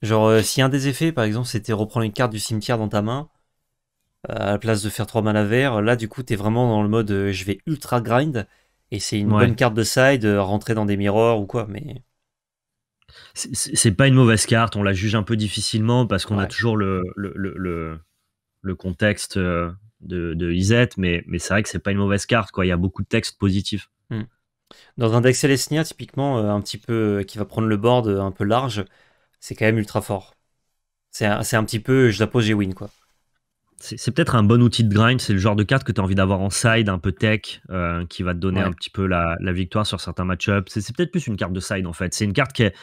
Genre, euh, si un des effets, par exemple, c'était reprendre une carte du cimetière dans ta main, à la place de faire trois mal à là, du coup, t'es vraiment dans le mode je vais ultra grind, et c'est une bonne carte de side, rentrer dans des mirrors ou quoi, mais. C'est pas une mauvaise carte, on la juge un peu difficilement parce qu'on a toujours le, le, le, contexte euh, de, de, mais, mais c'est vrai que c'est pas une mauvaise carte, quoi. il y a beaucoup de textes positifs. Hmm. Dans un deck Lesnia, typiquement, euh, un petit peu euh, qui va prendre le board un peu large, c'est quand même ultra fort. C'est un, un, petit peu, je la pose, j'ai win, quoi. C'est peut-être un bon outil de grind, c'est le genre de carte que tu as envie d'avoir en side, un peu tech, qui va te donner un petit peu la, la victoire sur certains matchups C'est peut-être plus une carte de side en fait. C'est une carte qui est,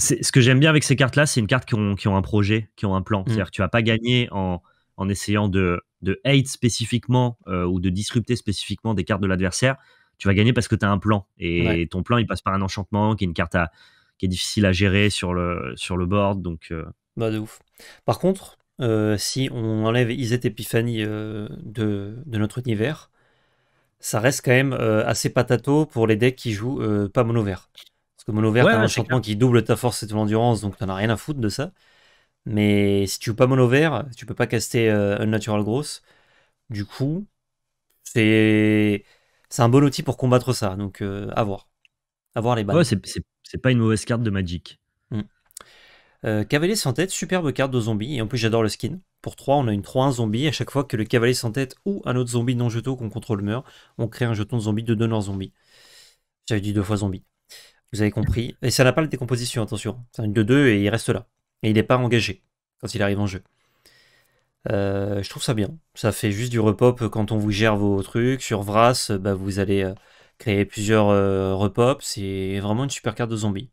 ce que j'aime bien avec ces cartes-là, c'est une carte qui ont, un projet, qui ont un plan. Mm. C'est-à-dire tu vas pas gagner en, essayant de, de hate spécifiquement euh, ou de disrupter spécifiquement des cartes de l'adversaire. Tu vas gagner parce que tu as un plan. Et ton plan, il passe par un enchantement, qui est une carte qui est difficile à gérer sur le, sur le board. Donc, euh. bah, de ouf. Par contre, euh, si on enlève Iset Epiphany de, de, notre univers, ça reste quand même assez patato pour les decks qui jouent pas mono vert mono vert, t'as un enchantement qui double ta force et ton endurance, donc t'en as rien à foutre de ça. Mais si tu veux pas mono vert, tu peux pas caster euh, Unnatural Gross. Du coup, c'est un bon outil pour combattre ça. Donc, euh, à voir. À voir les balles. c'est pas une mauvaise carte de Magic. Hmm. Euh, cavalier sans tête, superbe carte de zombie. Et en plus, j'adore le skin. Pour 3, on a une 3-1 zombie. À chaque fois que le cavalier sans tête ou un autre zombie non jeto qu'on contrôle meurt, on crée un jeton de zombie de donneur zombie. J'avais dit deux fois zombie. Vous avez compris. Et ça n'a pas la décomposition, attention. C'est un 2-2 et il reste là. Et il n'est pas engagé quand il arrive en jeu. Euh, je trouve ça bien. Ça fait juste du repop quand on vous gère vos trucs. Sur Vras, bah, vous allez euh, créer plusieurs euh, repops. C'est vraiment une super carte de zombies.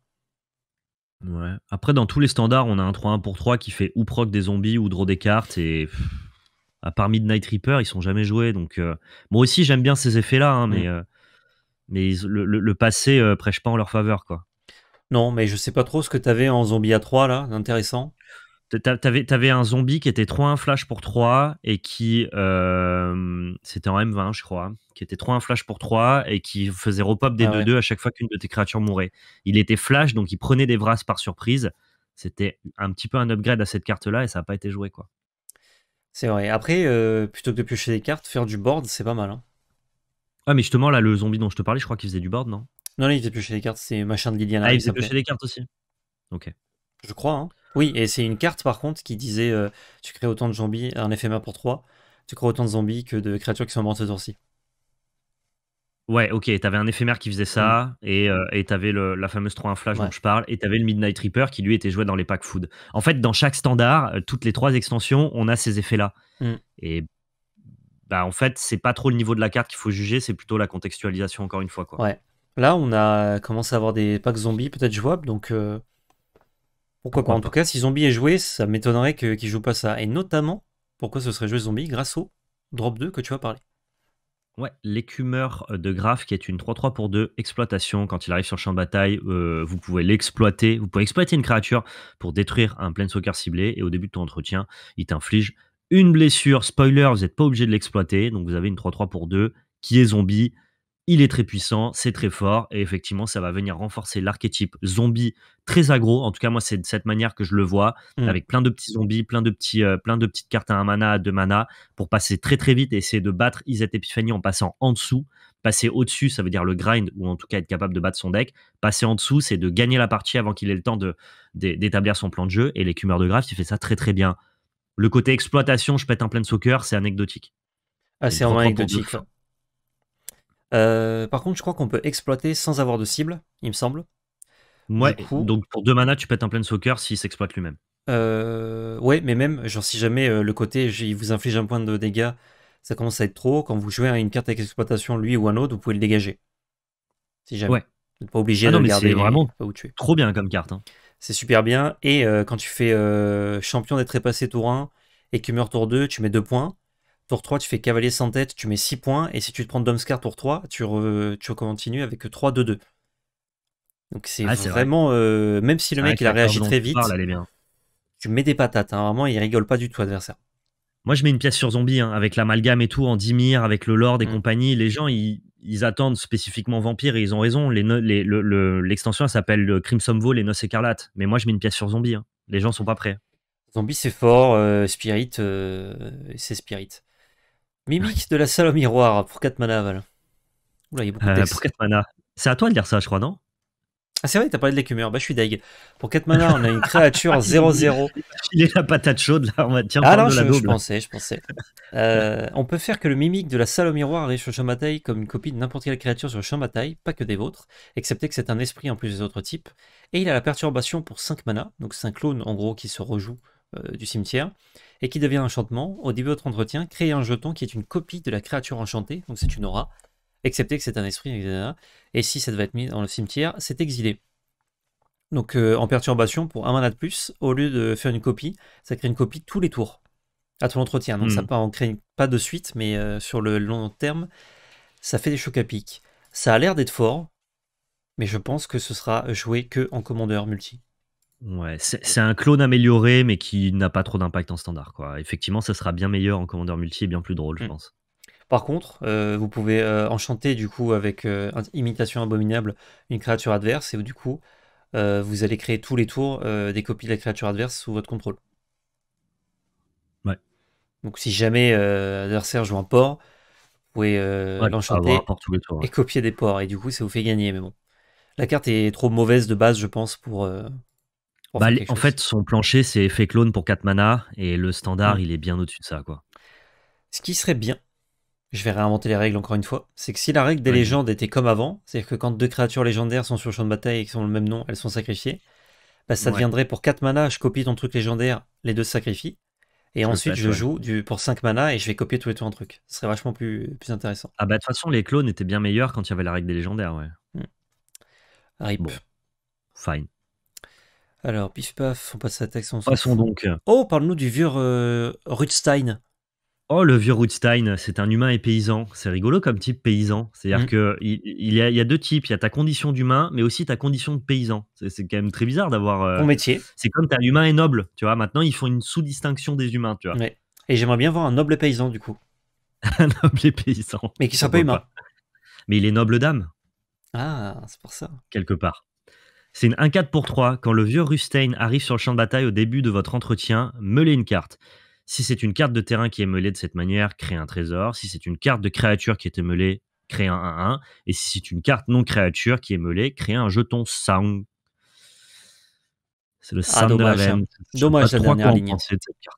Ouais. Après, dans tous les standards, on a un 3-1 pour 3 qui fait ou proc des zombies ou draw des cartes. Et à part Midnight Reaper, ils sont jamais joués. Donc, moi aussi, j'aime bien ces effets-là. Hein, mais. Mm mais le, passé euh, prêche pas en leur faveur, quoi. Non, mais je sais pas trop ce que t'avais en zombie à 3 là, intéressant. T'avais, avais un zombie qui était 3 un flash pour 3 et qui. Euh, c'était en M20, je crois. Qui était 3 un flash pour 3 et qui faisait repop des 2-2 ah à chaque fois qu'une de tes créatures mourait. Il était flash, donc il prenait des brasses par surprise. C'était un petit peu un upgrade à cette carte-là et ça n'a pas été joué, quoi. C'est vrai. Après, euh, plutôt que de piocher des cartes, faire du board, c'est pas mal. Hein. Ah, mais justement, là, le zombie dont je te parlais, je crois qu'il faisait du board, non Non, non, il faisait piocher les cartes, c'est machin de Liliana. Ah, il faisait piocher les cartes aussi. Ok. Je crois, hein. Oui, et c'est une carte, par contre, qui disait euh, tu crées autant de zombies, un éphémère pour 3, tu crées autant de zombies que de créatures qui sont mortes ce tour-ci. Ouais, ok, t'avais un éphémère qui faisait ça, mm. euh, et t'avais la fameuse 3-1 flash dont je parle, et t'avais le Midnight Reaper qui lui était joué dans les packs food. En fait, dans chaque standard, euh, toutes les trois extensions, on a ces effets-là. Mm. Et bah, en fait, c'est pas trop le niveau de la carte qu'il faut juger, c'est plutôt la contextualisation, encore une fois. Quoi. Ouais. Là, on a euh, commencé à avoir des packs zombies peut-être jouables, donc euh, pourquoi, pas. En tout cas, si zombie est joué, ça m'étonnerait qu'il ne joue pas ça. Et notamment, pourquoi ce serait joué zombie grâce au drop 2 que tu as parlé. Ouais, l'écumeur euh, de Graf qui est une 3-3 pour 2 exploitation. Quand il arrive sur champ de bataille, vous pouvez l'exploiter. Vous pouvez exploiter une créature pour détruire un plein soccer ciblé. Et au début de ton entretien, il t'inflige une blessure, spoiler, vous n'êtes pas obligé de l'exploiter, donc vous avez une 3-3 pour 2 qui est zombie. Il est très puissant, c'est très fort, et effectivement, ça va venir renforcer l'archétype zombie très agro. En tout cas, moi, c'est de cette manière que je le vois, mm. avec plein de petits zombies, plein de, petits, euh, plein de petites cartes à un mana, de mana, pour passer très très vite et essayer de battre Isette Epiphany en passant en dessous. Passer au-dessus, ça veut dire le grind, ou en tout cas être capable de battre son deck. Passer en dessous, c'est de gagner la partie avant qu'il ait le temps d'établir son plan de jeu. Et l'écumeur de Grave, il fait ça très très bien. Le côté exploitation, je pète un plein de soccer, c'est anecdotique. Ah, c'est anecdotique. Hein. Euh, par contre, je crois qu'on peut exploiter sans avoir de cible, il me semble. Ouais, donc pour deux manas, tu pètes un plein de soccer s'il s'exploite lui-même. Euh, ouais, mais même, genre, si jamais euh, le côté il vous inflige un point de dégâts, ça commence à être trop, quand vous jouez à une carte avec exploitation, lui ou un autre, vous pouvez le dégager. Si jamais. Ouais. Vous n'êtes pas obligé ah de le C'est vraiment trop bien comme carte. Hein c'est super bien. Et euh, quand tu fais euh, champion des trépassés tour 1 et que meurt tour 2, tu mets 2 points. Tour 3, tu fais cavalier sans tête, tu mets 6 points. Et si tu te prends Domscar tour 3, tu, recontinues continues avec 3-2-2. Donc c'est vraiment, euh, même si le ah mec il a réagi très vite, tu mets des patates. Hein. vraiment, il rigole pas du tout, adversaire. Moi, je mets une pièce sur zombie hein, avec l'amalgame et tout, en Dimir, avec le Lord et mm. compagnie. Les gens, ils, ils attendent spécifiquement vampires et ils ont raison. L'extension les, le, s'appelle euh, Crimson Vaux, les Noces écarlates. Mais moi, je mets une pièce sur Zombie. Hein. Les gens sont pas prêts. Zombie, c'est fort. Euh, spirit, euh, c'est Spirit. mimique de la salle au miroir pour 4 mana, Val. Oula, il y a beaucoup de C'est à toi de dire ça, je crois, non ah, c'est vrai, t'as parlé de l'écumeur. Bah, je suis deg. Pour 4 manas, on a une créature 0-0. Il est la patate chaude, là. On va tiens, ah non, je, pensais, je pensais. Euh, on peut faire que le mimique de la salle au miroir arrive sur le champ bataille comme une copie de n'importe quelle créature sur le champ de bataille, pas que des vôtres, excepté que c'est un esprit en plus des autres types. Et il a la perturbation pour 5 manas, donc c'est un clone en gros qui se rejoue euh, du cimetière, et qui devient un enchantement. Au début de votre entretien, créez un jeton qui est une copie de la créature enchantée, donc c'est une aura, excepté que c'est un esprit, etc. Et si ça devait être mis dans le cimetière, c'est exilé. Donc euh, en perturbation, pour un mana de plus, au lieu de faire une copie, ça crée une copie tous les tours à ton entretien. Donc ça hmm. part en crée pas de suite, mais euh, sur le long terme, ça fait des chocs à pic. Ça a l'air d'être fort, mais je pense que ce sera joué que en commandeur multi. Ouais, c'est un clone amélioré, mais qui n'a pas trop d'impact en standard. Quoi. Effectivement, ça sera bien meilleur en commandeur multi et bien plus drôle, je hmm. pense. Par contre, euh, vous pouvez euh, enchanter du coup avec euh, imitation abominable une créature adverse et du coup vous allez créer tous les tours des copies de la créature adverse sous votre contrôle. Ouais. Donc si jamais adversaire joue un port, vous pouvez l'enchanter et copier des ports et du coup ça vous fait gagner. Mais bon, la carte est trop mauvaise de base je pense pour. Bah, en fait, son plancher c'est effet clone pour 4 mana et le standard il est bien au-dessus de ça quoi. Ce qui serait bien, je vais réinventer les règles encore une fois, c'est que si la règle des légendes était comme avant, c'est-à-dire que quand deux créatures légendaires sont sur le champ de bataille et qui ont le même nom, elles sont sacrifiées, bah, ça deviendrait pour 4 mana, je copie ton truc légendaire, les deux se sacrifient, et ensuite je joue du, pour 5 mana et je vais copier tous les tours un truc. Ce serait vachement plus, plus intéressant. Ah bah de toute façon, les clones étaient bien meilleurs quand il y avait la règle des légendaires, ouais. Hmm. Bon. Fine. Alors, pif paf, on passe à la Passons donc. Oh, parle-nous du vieux euh, Rudstein. Oh, le vieux Rustein, c'est un humain et paysan. C'est rigolo comme type paysan. C'est-à-dire mmh. qu'il il, y, a, deux types. Il y a ta condition d'humain, mais aussi ta condition de paysan. C'est, quand même très bizarre d'avoir. euh, métier. C'est comme t'as humain et noble, tu vois. Maintenant, ils font une sous-distinction des humains, tu vois. Et j'aimerais bien voir un noble paysan du coup. Un noble paysan. Mais qui soit pas humain. Mais il est noble d'âme, Ah, c'est pour ça. quelque part. C'est une 1-4 pour 3. Quand le vieux Rustein arrive sur le champ de bataille au début de votre entretien, meulez une carte. Si c'est une carte de terrain qui est meulée de cette manière, crée un trésor. Si c'est une carte de créature qui est meulée, crée un 1-1. Et si c'est une carte non créature qui est meulée, crée un jeton sound. C'est le ah, sound dommage, de la veine. Hein. Dommage la dernière ligne.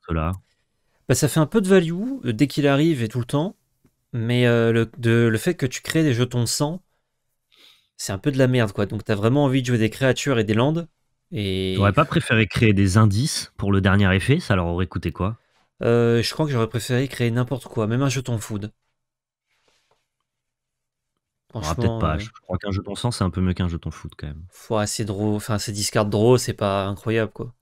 là bah, ça fait un peu de value euh, dès qu'il arrive et tout le temps. Mais euh, le, de, le fait que tu crées des jetons de sang, c'est un peu de la merde quoi. Donc t'as vraiment envie de jouer des créatures et des landes. Et... T'aurais pas préféré créer des indices pour le dernier effet Ça leur aurait coûté quoi euh, je crois que j'aurais préféré créer n'importe quoi, même un jeton food. pas. Je crois qu'un jeton sang, c'est un peu mieux qu'un jeton food quand même. Ah, c'est drôle. Enfin, c'est discard draw, c'est pas incroyable quoi.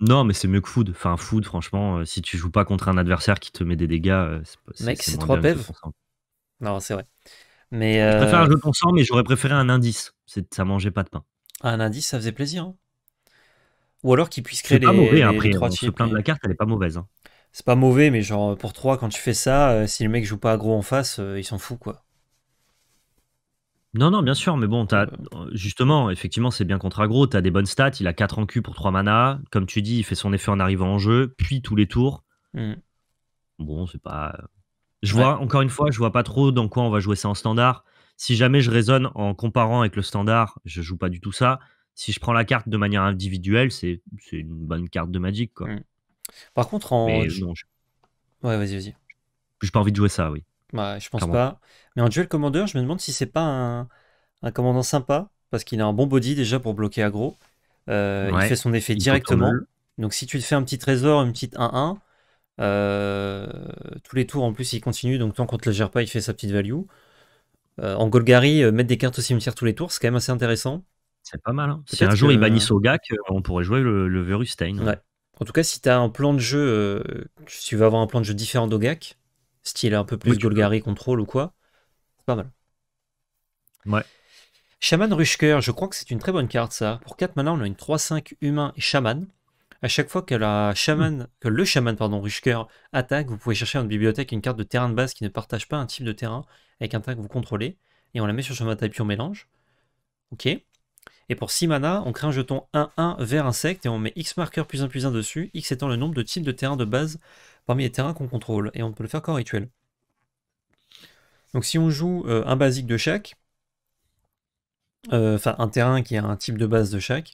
Non, mais c'est mieux que food. Enfin, food, franchement, euh, si tu joues pas contre un adversaire qui te met des dégâts, euh, c'est Mec, c'est 3 pev. Non, c'est vrai. Mais, Je préfère un jeton sang, mais j'aurais préféré un indice. Ça mangeait pas de pain. Un indice, ça faisait plaisir. Hein. Ou alors qu'il puisse créer des pas mauvais, hein, après, de la carte, elle est pas mauvaise. Hein c'est pas mauvais, mais genre pour 3, quand tu fais ça, euh, si le mec joue pas aggro en face, euh, il s'en fout. quoi. Non, non, bien sûr, mais bon, as, justement, effectivement, c'est bien contre aggro. T'as des bonnes stats, il a 4 en cul pour 3 mana. Comme tu dis, il fait son effet en arrivant en jeu, puis tous les tours. Mm. Bon, c'est pas. Euh, je vois, encore une fois, je vois pas trop dans quoi on va jouer ça en standard. Si jamais je raisonne en comparant avec le standard, je joue pas du tout ça. Si je prends la carte de manière individuelle, c'est une bonne carte de Magic, quoi. Mm. Par contre, en. Ouais, vas-y, vas-y. J'ai pas envie de jouer ça, oui. Ouais, bah, je pense pas. Mais en duel commandeur, je me demande si c'est pas un, commandant sympa, parce qu'il a un bon body déjà pour bloquer aggro. Euh, il fait son effet directement. Donc si tu te fais un petit trésor, une petite 1-1, euh, tous les tours en plus il continue, donc tant qu'on te le gère pas, il fait sa petite value. Euh, en Golgari, mettre des cartes au cimetière tous les tours, c'est quand même assez intéressant. C'est pas mal. Hein. Si un jour il bannit bannissent Ogak, on pourrait jouer le, le Ouais. En tout cas, si tu as un plan de jeu, euh, si tu veux avoir un plan de jeu différent d'Ogak, style un peu plus Golgari Control ou quoi, c'est pas mal. Ouais. Shaman Rushker, je crois que c'est une très bonne carte ça. Pour 4 mana, on a une 3-5 humain et chaman. À chaque fois que, la shaman, mm. que le chaman pardon, Rushker attaque, vous pouvez chercher dans une bibliothèque une carte de terrain de base qui ne partage pas un type de terrain avec un terrain que vous contrôlez. Et on la met sur Shaman on Mélange. Ok. Et pour 6 mana, on crée un jeton 1-1 vers insecte et on met X marqueur plus 1 plus 1 dessus, X étant le nombre de types de terrains de base parmi les terrains qu'on contrôle, et on peut le faire corps rituel. Donc si on joue euh, un basique de chaque, euh, enfin un terrain qui a un type de base de chaque,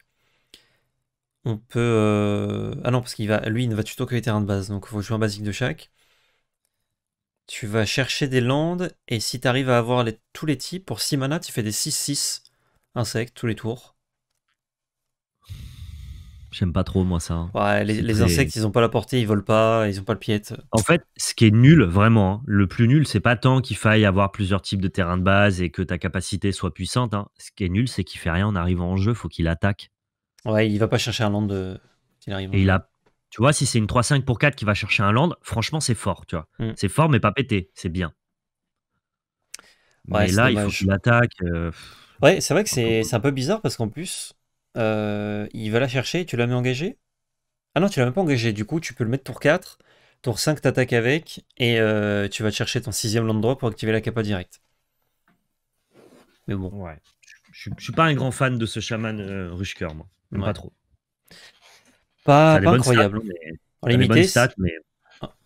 on peut... Euh, ah non, parce qu'il va, lui, il ne va tuto que les terrains de base, donc il faut jouer un basique de chaque. Tu vas chercher des landes, et si tu arrives à avoir les... tous les types, pour 6 mana, tu fais des 6-6 insectes tous les tours. J'aime pas trop, moi, ça. Hein. Ouais, les, les insectes, ils ont pas la portée, ils volent pas, ils ont pas le pied. En fait, ce qui est nul, vraiment, hein, le plus nul, c'est pas tant qu'il faille avoir plusieurs types de terrain de base et que ta capacité soit puissante. Hein. Ce qui est nul, c'est qu'il fait rien en arrivant en jeu, faut qu'il attaque. Ouais, il va pas chercher un land de... il arrive. Et il a... Tu vois, si c'est une 3-5 pour 4 qui va chercher un land, franchement, c'est fort, tu vois. Mm. C'est fort, mais pas pété, c'est bien. mais là, il faut qu'il attaque. Euh, Ouais, c'est vrai que c'est un peu bizarre parce qu'en plus, euh, il va la chercher, tu l'as même engagé Ah non, tu l'as même pas engagé, du coup, tu peux le mettre tour 4, tour 5 t'attaques avec, et euh, tu vas chercher ton sixième land pour activer la capa direct Mais bon. Ouais. Je, suis pas un grand fan de ce chaman euh, Rushker, moi. pas trop. Pas, incroyable. En limité. Ah,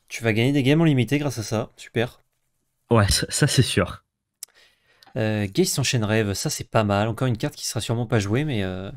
tu vas gagner des games en limité grâce à ça. Super. Ouais, ça c'est sûr. Euh, Gaze s'enchaîne rêve, ça c'est pas mal. Encore une carte qui sera sûrement pas jouée, mais euh,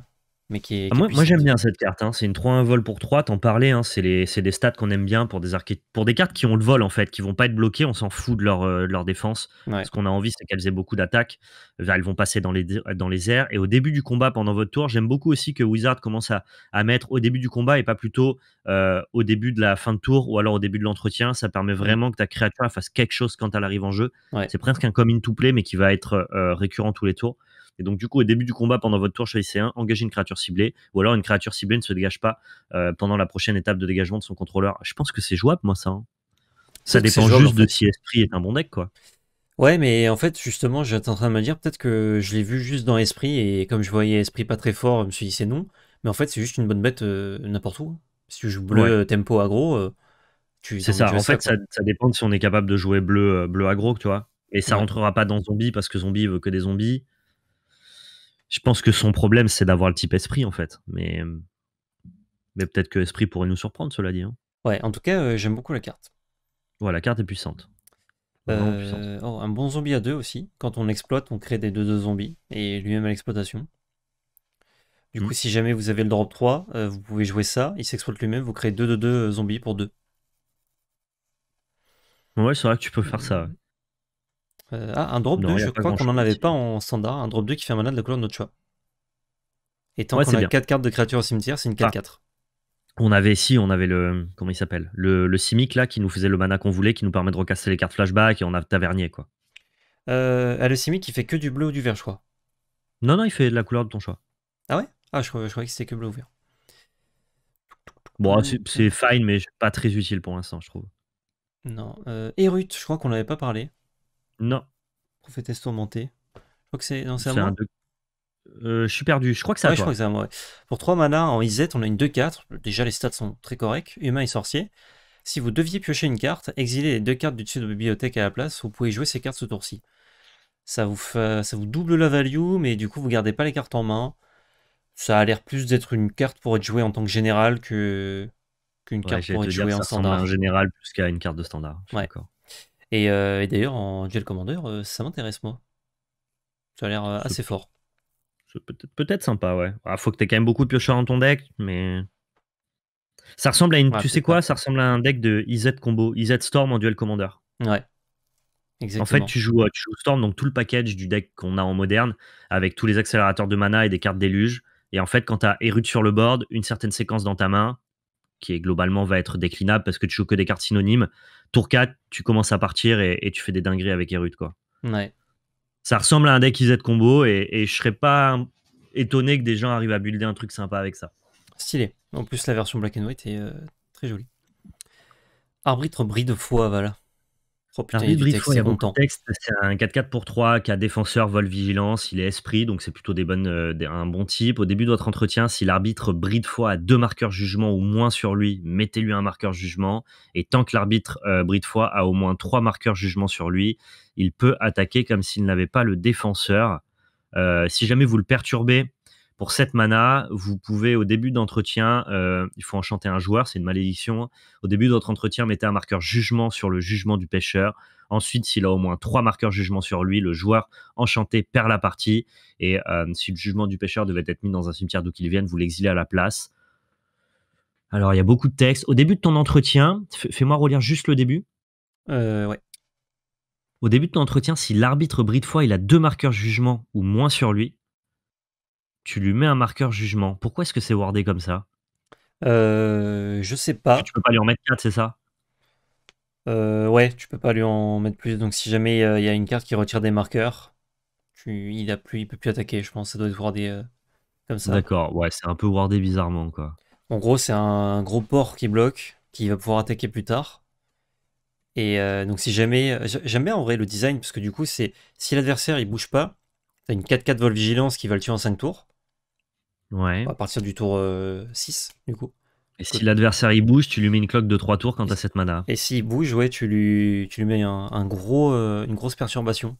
ah, moi, j'aime bien cette carte. Hein. C'est une 3-1 vol pour 3. T'en parlais. Hein. C'est des stats qu'on aime bien pour des, pour des cartes qui ont le vol en fait, qui vont pas être bloquées. On s'en fout de leur, euh, leur défense. Ce qu'on a envie, c'est qu'elles aient beaucoup d'attaques. Bah, elles vont passer dans les, dans les airs. Et au début du combat, pendant votre tour, j'aime beaucoup aussi que Wizard commence à, mettre au début du combat et pas plutôt euh, au début de la fin de tour ou alors au début de l'entretien. Ça permet mmh. vraiment que ta créature fasse quelque chose quand elle arrive en jeu. C'est presque un coming to play, mais qui va être euh, récurrent tous les tours. Et donc, du coup, au début du combat, pendant votre tour, choisissez un, engagez une créature ciblée, ou alors une créature ciblée ne se dégage pas euh, pendant la prochaine étape de dégagement de son contrôleur. Je pense que c'est jouable, moi, ça. Hein. Ça dépend juste de si Esprit est un bon deck, quoi. Ouais, mais en fait, justement, j'étais en train de me dire, peut-être que je l'ai vu juste dans Esprit, et comme je voyais Esprit pas très fort, je me suis dit, c'est non. Mais en fait, c'est juste une bonne bête euh, n'importe où. Si tu joues bleu, euh, tempo, agro, tu. C'est ça, en fait, ça, dépend de si on est capable de jouer bleu, bleu agro, tu vois. Et ça rentrera pas dans zombie parce que zombie veut que des zombies. Je pense que son problème, c'est d'avoir le type esprit, en fait. Mais, mais peut-être que esprit pourrait nous surprendre, cela dit. Hein. Ouais, en tout cas, euh, j'aime beaucoup la carte. Ouais, la carte est puissante. Euh, oh, un bon zombie à deux aussi. Quand on exploite, on crée des deux deux zombies et lui-même à l'exploitation. Du coup, hmm. si jamais vous avez le drop 3, euh, vous pouvez jouer ça. Il s'exploite lui-même, vous créez 2-2-2 zombies pour deux. Ouais, c'est vrai que tu peux faire ça. Euh, ah, un drop 2, je crois qu'on n'en avait pas en standard. Un drop 2 qui fait un mana de la couleur de notre choix. Et tant qu'on a quatre 4 cartes de créatures au cimetière, c'est une 4-4. Ah. On avait ici, on avait le. Comment il s'appelle le, le Simic là qui nous faisait le mana qu'on voulait, qui nous permet de recasser les cartes flashback et on a Tavernier quoi. Euh, ah, le Simic il fait que du bleu ou du vert, je crois. Non, non, il fait de la couleur de ton choix. Ah ouais Ah, je, je, croyais que c'est que bleu ou vert. Bon, mmh, mmh. c'est fine, mais pas très utile pour l'instant, je trouve. Non. Erut, euh, je crois qu'on n'avait pas parlé. Non. Prophétesse tourmentée. Je crois que c'est. Euh, je suis perdu. Je crois que c'est ouais, Pour 3 mana en Izet, on a une 2-4. Déjà, les stats sont très corrects. Humain et sorcier. Si vous deviez piocher une carte, exiler les deux cartes du dessus de la bibliothèque à la place, vous pouvez jouer ces cartes ce tour-ci. Ça vous, ça vous double la value, mais du coup, vous gardez pas les cartes en main. Ça a l'air plus d'être une carte pour être jouée en tant que général que qu'une carte pour être jouée en standard. En général, plus qu'à une carte de standard. D'accord. Euh, et, d'ailleurs, en Duel Commander, euh, ça m'intéresse, moi. Ça a l'air euh, assez fort. C'est peut-être peut sympa, ouais. Il ah, faut que tu aies quand même beaucoup de piocheurs dans ton deck, mais. Ça ressemble à une. tu sais quoi Ça ressemble à un deck de IZ combo, IZ Storm en Duel Commander. Ouais. Exactement. En fait, tu joues, Storm, donc tout le package du deck qu'on a en moderne, avec tous les accélérateurs de mana et des cartes déluge. Et en fait, quand tu as Erud sur le board, une certaine séquence dans ta main, qui est globalement va être déclinable parce que tu joues que des cartes synonymes. Tour 4, tu commences à partir et, tu fais des dingueries avec Erud quoi. Ouais. Ça ressemble à un deck IZ combo et, et je serais pas étonné que des gens arrivent à builder un truc sympa avec ça. Stylé. En plus, la version Black and White est euh, très jolie. Arbitre de Foi, voilà. Ah c'est un 4-4 pour 3 qui défenseur, vol, vigilance, il est esprit, donc c'est plutôt des bonnes, euh, un bon type. Au début de votre entretien, si l'arbitre bride a à deux marqueurs jugement ou moins sur lui, mettez-lui un marqueur jugement. Et tant que l'arbitre euh, bride a au moins trois marqueurs jugement sur lui, il peut attaquer comme s'il n'avait pas le défenseur. Euh, si jamais vous le perturbez, pour cette mana, vous pouvez au début d'entretien, euh, il faut enchanter un joueur, c'est une malédiction. Au début de votre entretien, mettez un marqueur jugement sur le jugement du pêcheur. Ensuite, s'il a au moins 3 marqueurs jugement sur lui, le joueur enchanté perd la partie. Et euh, si le jugement du pêcheur devait être mis dans un cimetière d'où qu'il vienne, vous l'exilez à la place. Alors, il y a beaucoup de textes. Au début de ton entretien, fais-moi relire juste le début. Euh, au début de ton entretien, si l'arbitre bride foi, il a deux marqueurs jugement ou moins sur lui, tu lui mets un marqueur jugement. Pourquoi est-ce que c'est wardé comme ça euh, Je sais pas. Tu peux pas lui en mettre 4, c'est ça euh, Ouais, tu peux pas lui en mettre plus. Donc si jamais euh, il y a une carte qui retire des marqueurs, il a plus, il peut plus attaquer. Je pense ça doit être wardé euh, comme ça. D'accord, ouais, c'est un peu wardé bizarrement quoi. En gros, c'est un gros port qui bloque, qui va pouvoir attaquer plus tard. Et euh, donc si jamais, j'aime bien en vrai le design parce que du coup c'est si l'adversaire il bouge pas, as une 4-4 vol vigilance qui va le tuer en 5 tours. Bah, à partir du tour 6, euh, du coup. Et si l'adversaire il bouge, tu lui mets une cloque de 3 tours quand t'as cette mana. Et s'il bouge, ouais, tu lui, tu lui mets un, gros, euh, une grosse perturbation.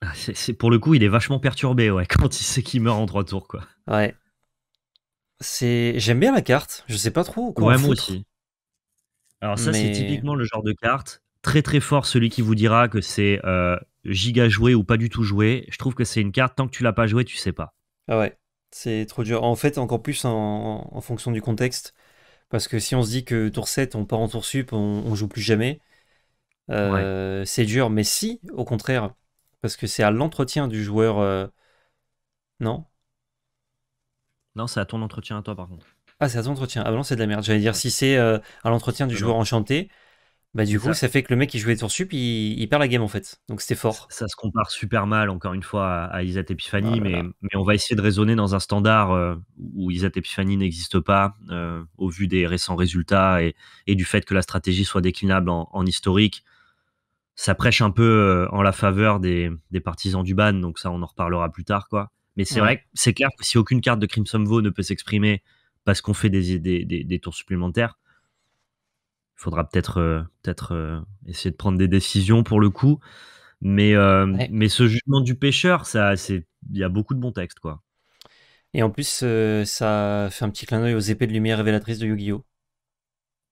Ah, pour le coup, il est vachement perturbé, ouais, quand il sait qu'il meurt en 3 tours, quoi. Ouais. J'aime bien la carte, je sais pas trop. Quoi ouais, moi aussi. Alors, ça, c'est typiquement le genre de carte très très fort celui qui vous dira que c'est euh, giga joué ou pas du tout joué. Je trouve que c'est une carte, tant que tu l'as pas joué, tu sais pas. Ah ouais, c'est trop dur. En fait, encore plus en, fonction du contexte. Parce que si on se dit que tour 7, on part en tour sup, on, joue plus jamais, euh, c'est dur. Mais si, au contraire, parce que c'est à l'entretien du joueur. Euh, non Non, c'est à ton entretien à toi, par contre. Ah, c'est à ton entretien. Ah, bah non, c'est de la merde. J'allais dire, si c'est à l'entretien du bah joueur enchanté, bah du coup, ça. fait que le mec qui jouait tours sup, il, il, perd la game en fait. Donc c'était fort. Ça, se compare super mal, encore une fois, à, Isat Epiphany, mais, mais, on va essayer de raisonner dans un standard euh, où Isat Epiphany n'existe pas, euh, au vu des récents résultats et, du fait que la stratégie soit déclinable en, historique. Ça prêche un peu euh, en la faveur des, partisans du ban, donc ça, on en reparlera plus tard, quoi. Mais c'est vrai, c'est clair que si aucune carte de Crimson Vaux ne peut s'exprimer parce qu'on fait des tours supplémentaires, faudra peut-être euh, peut-être euh, essayer de prendre des décisions pour le coup. Mais, euh, mais ce jugement du pêcheur, ça, c'est, il y a beaucoup de bons textes, quoi. Et en plus, ça fait un petit clin d'œil aux épées de lumière révélatrices de Yu-Gi-Oh.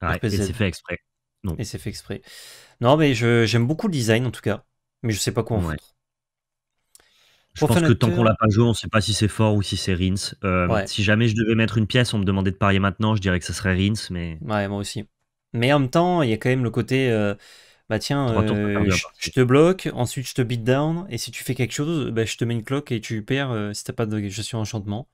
Ah et c'est fait exprès. Non. Et c'est fait exprès. Non, mais j'aime beaucoup le design en tout cas, mais je sais pas quoi en Je pense que tant qu'on l'a pas joué, on ne sait pas si c'est fort ou si c'est Rins. Si jamais je devais mettre une pièce, on me demandait de parier maintenant, je dirais que ce serait Rins, mais. Ouais, moi aussi. Mais en même temps, il y a quand même le côté euh, bah tiens, euh, je, te bloque, ensuite je te beat down, et si tu fais quelque chose, bah, je te mets une cloque et tu perds euh, si t'as pas de gestion enchantement.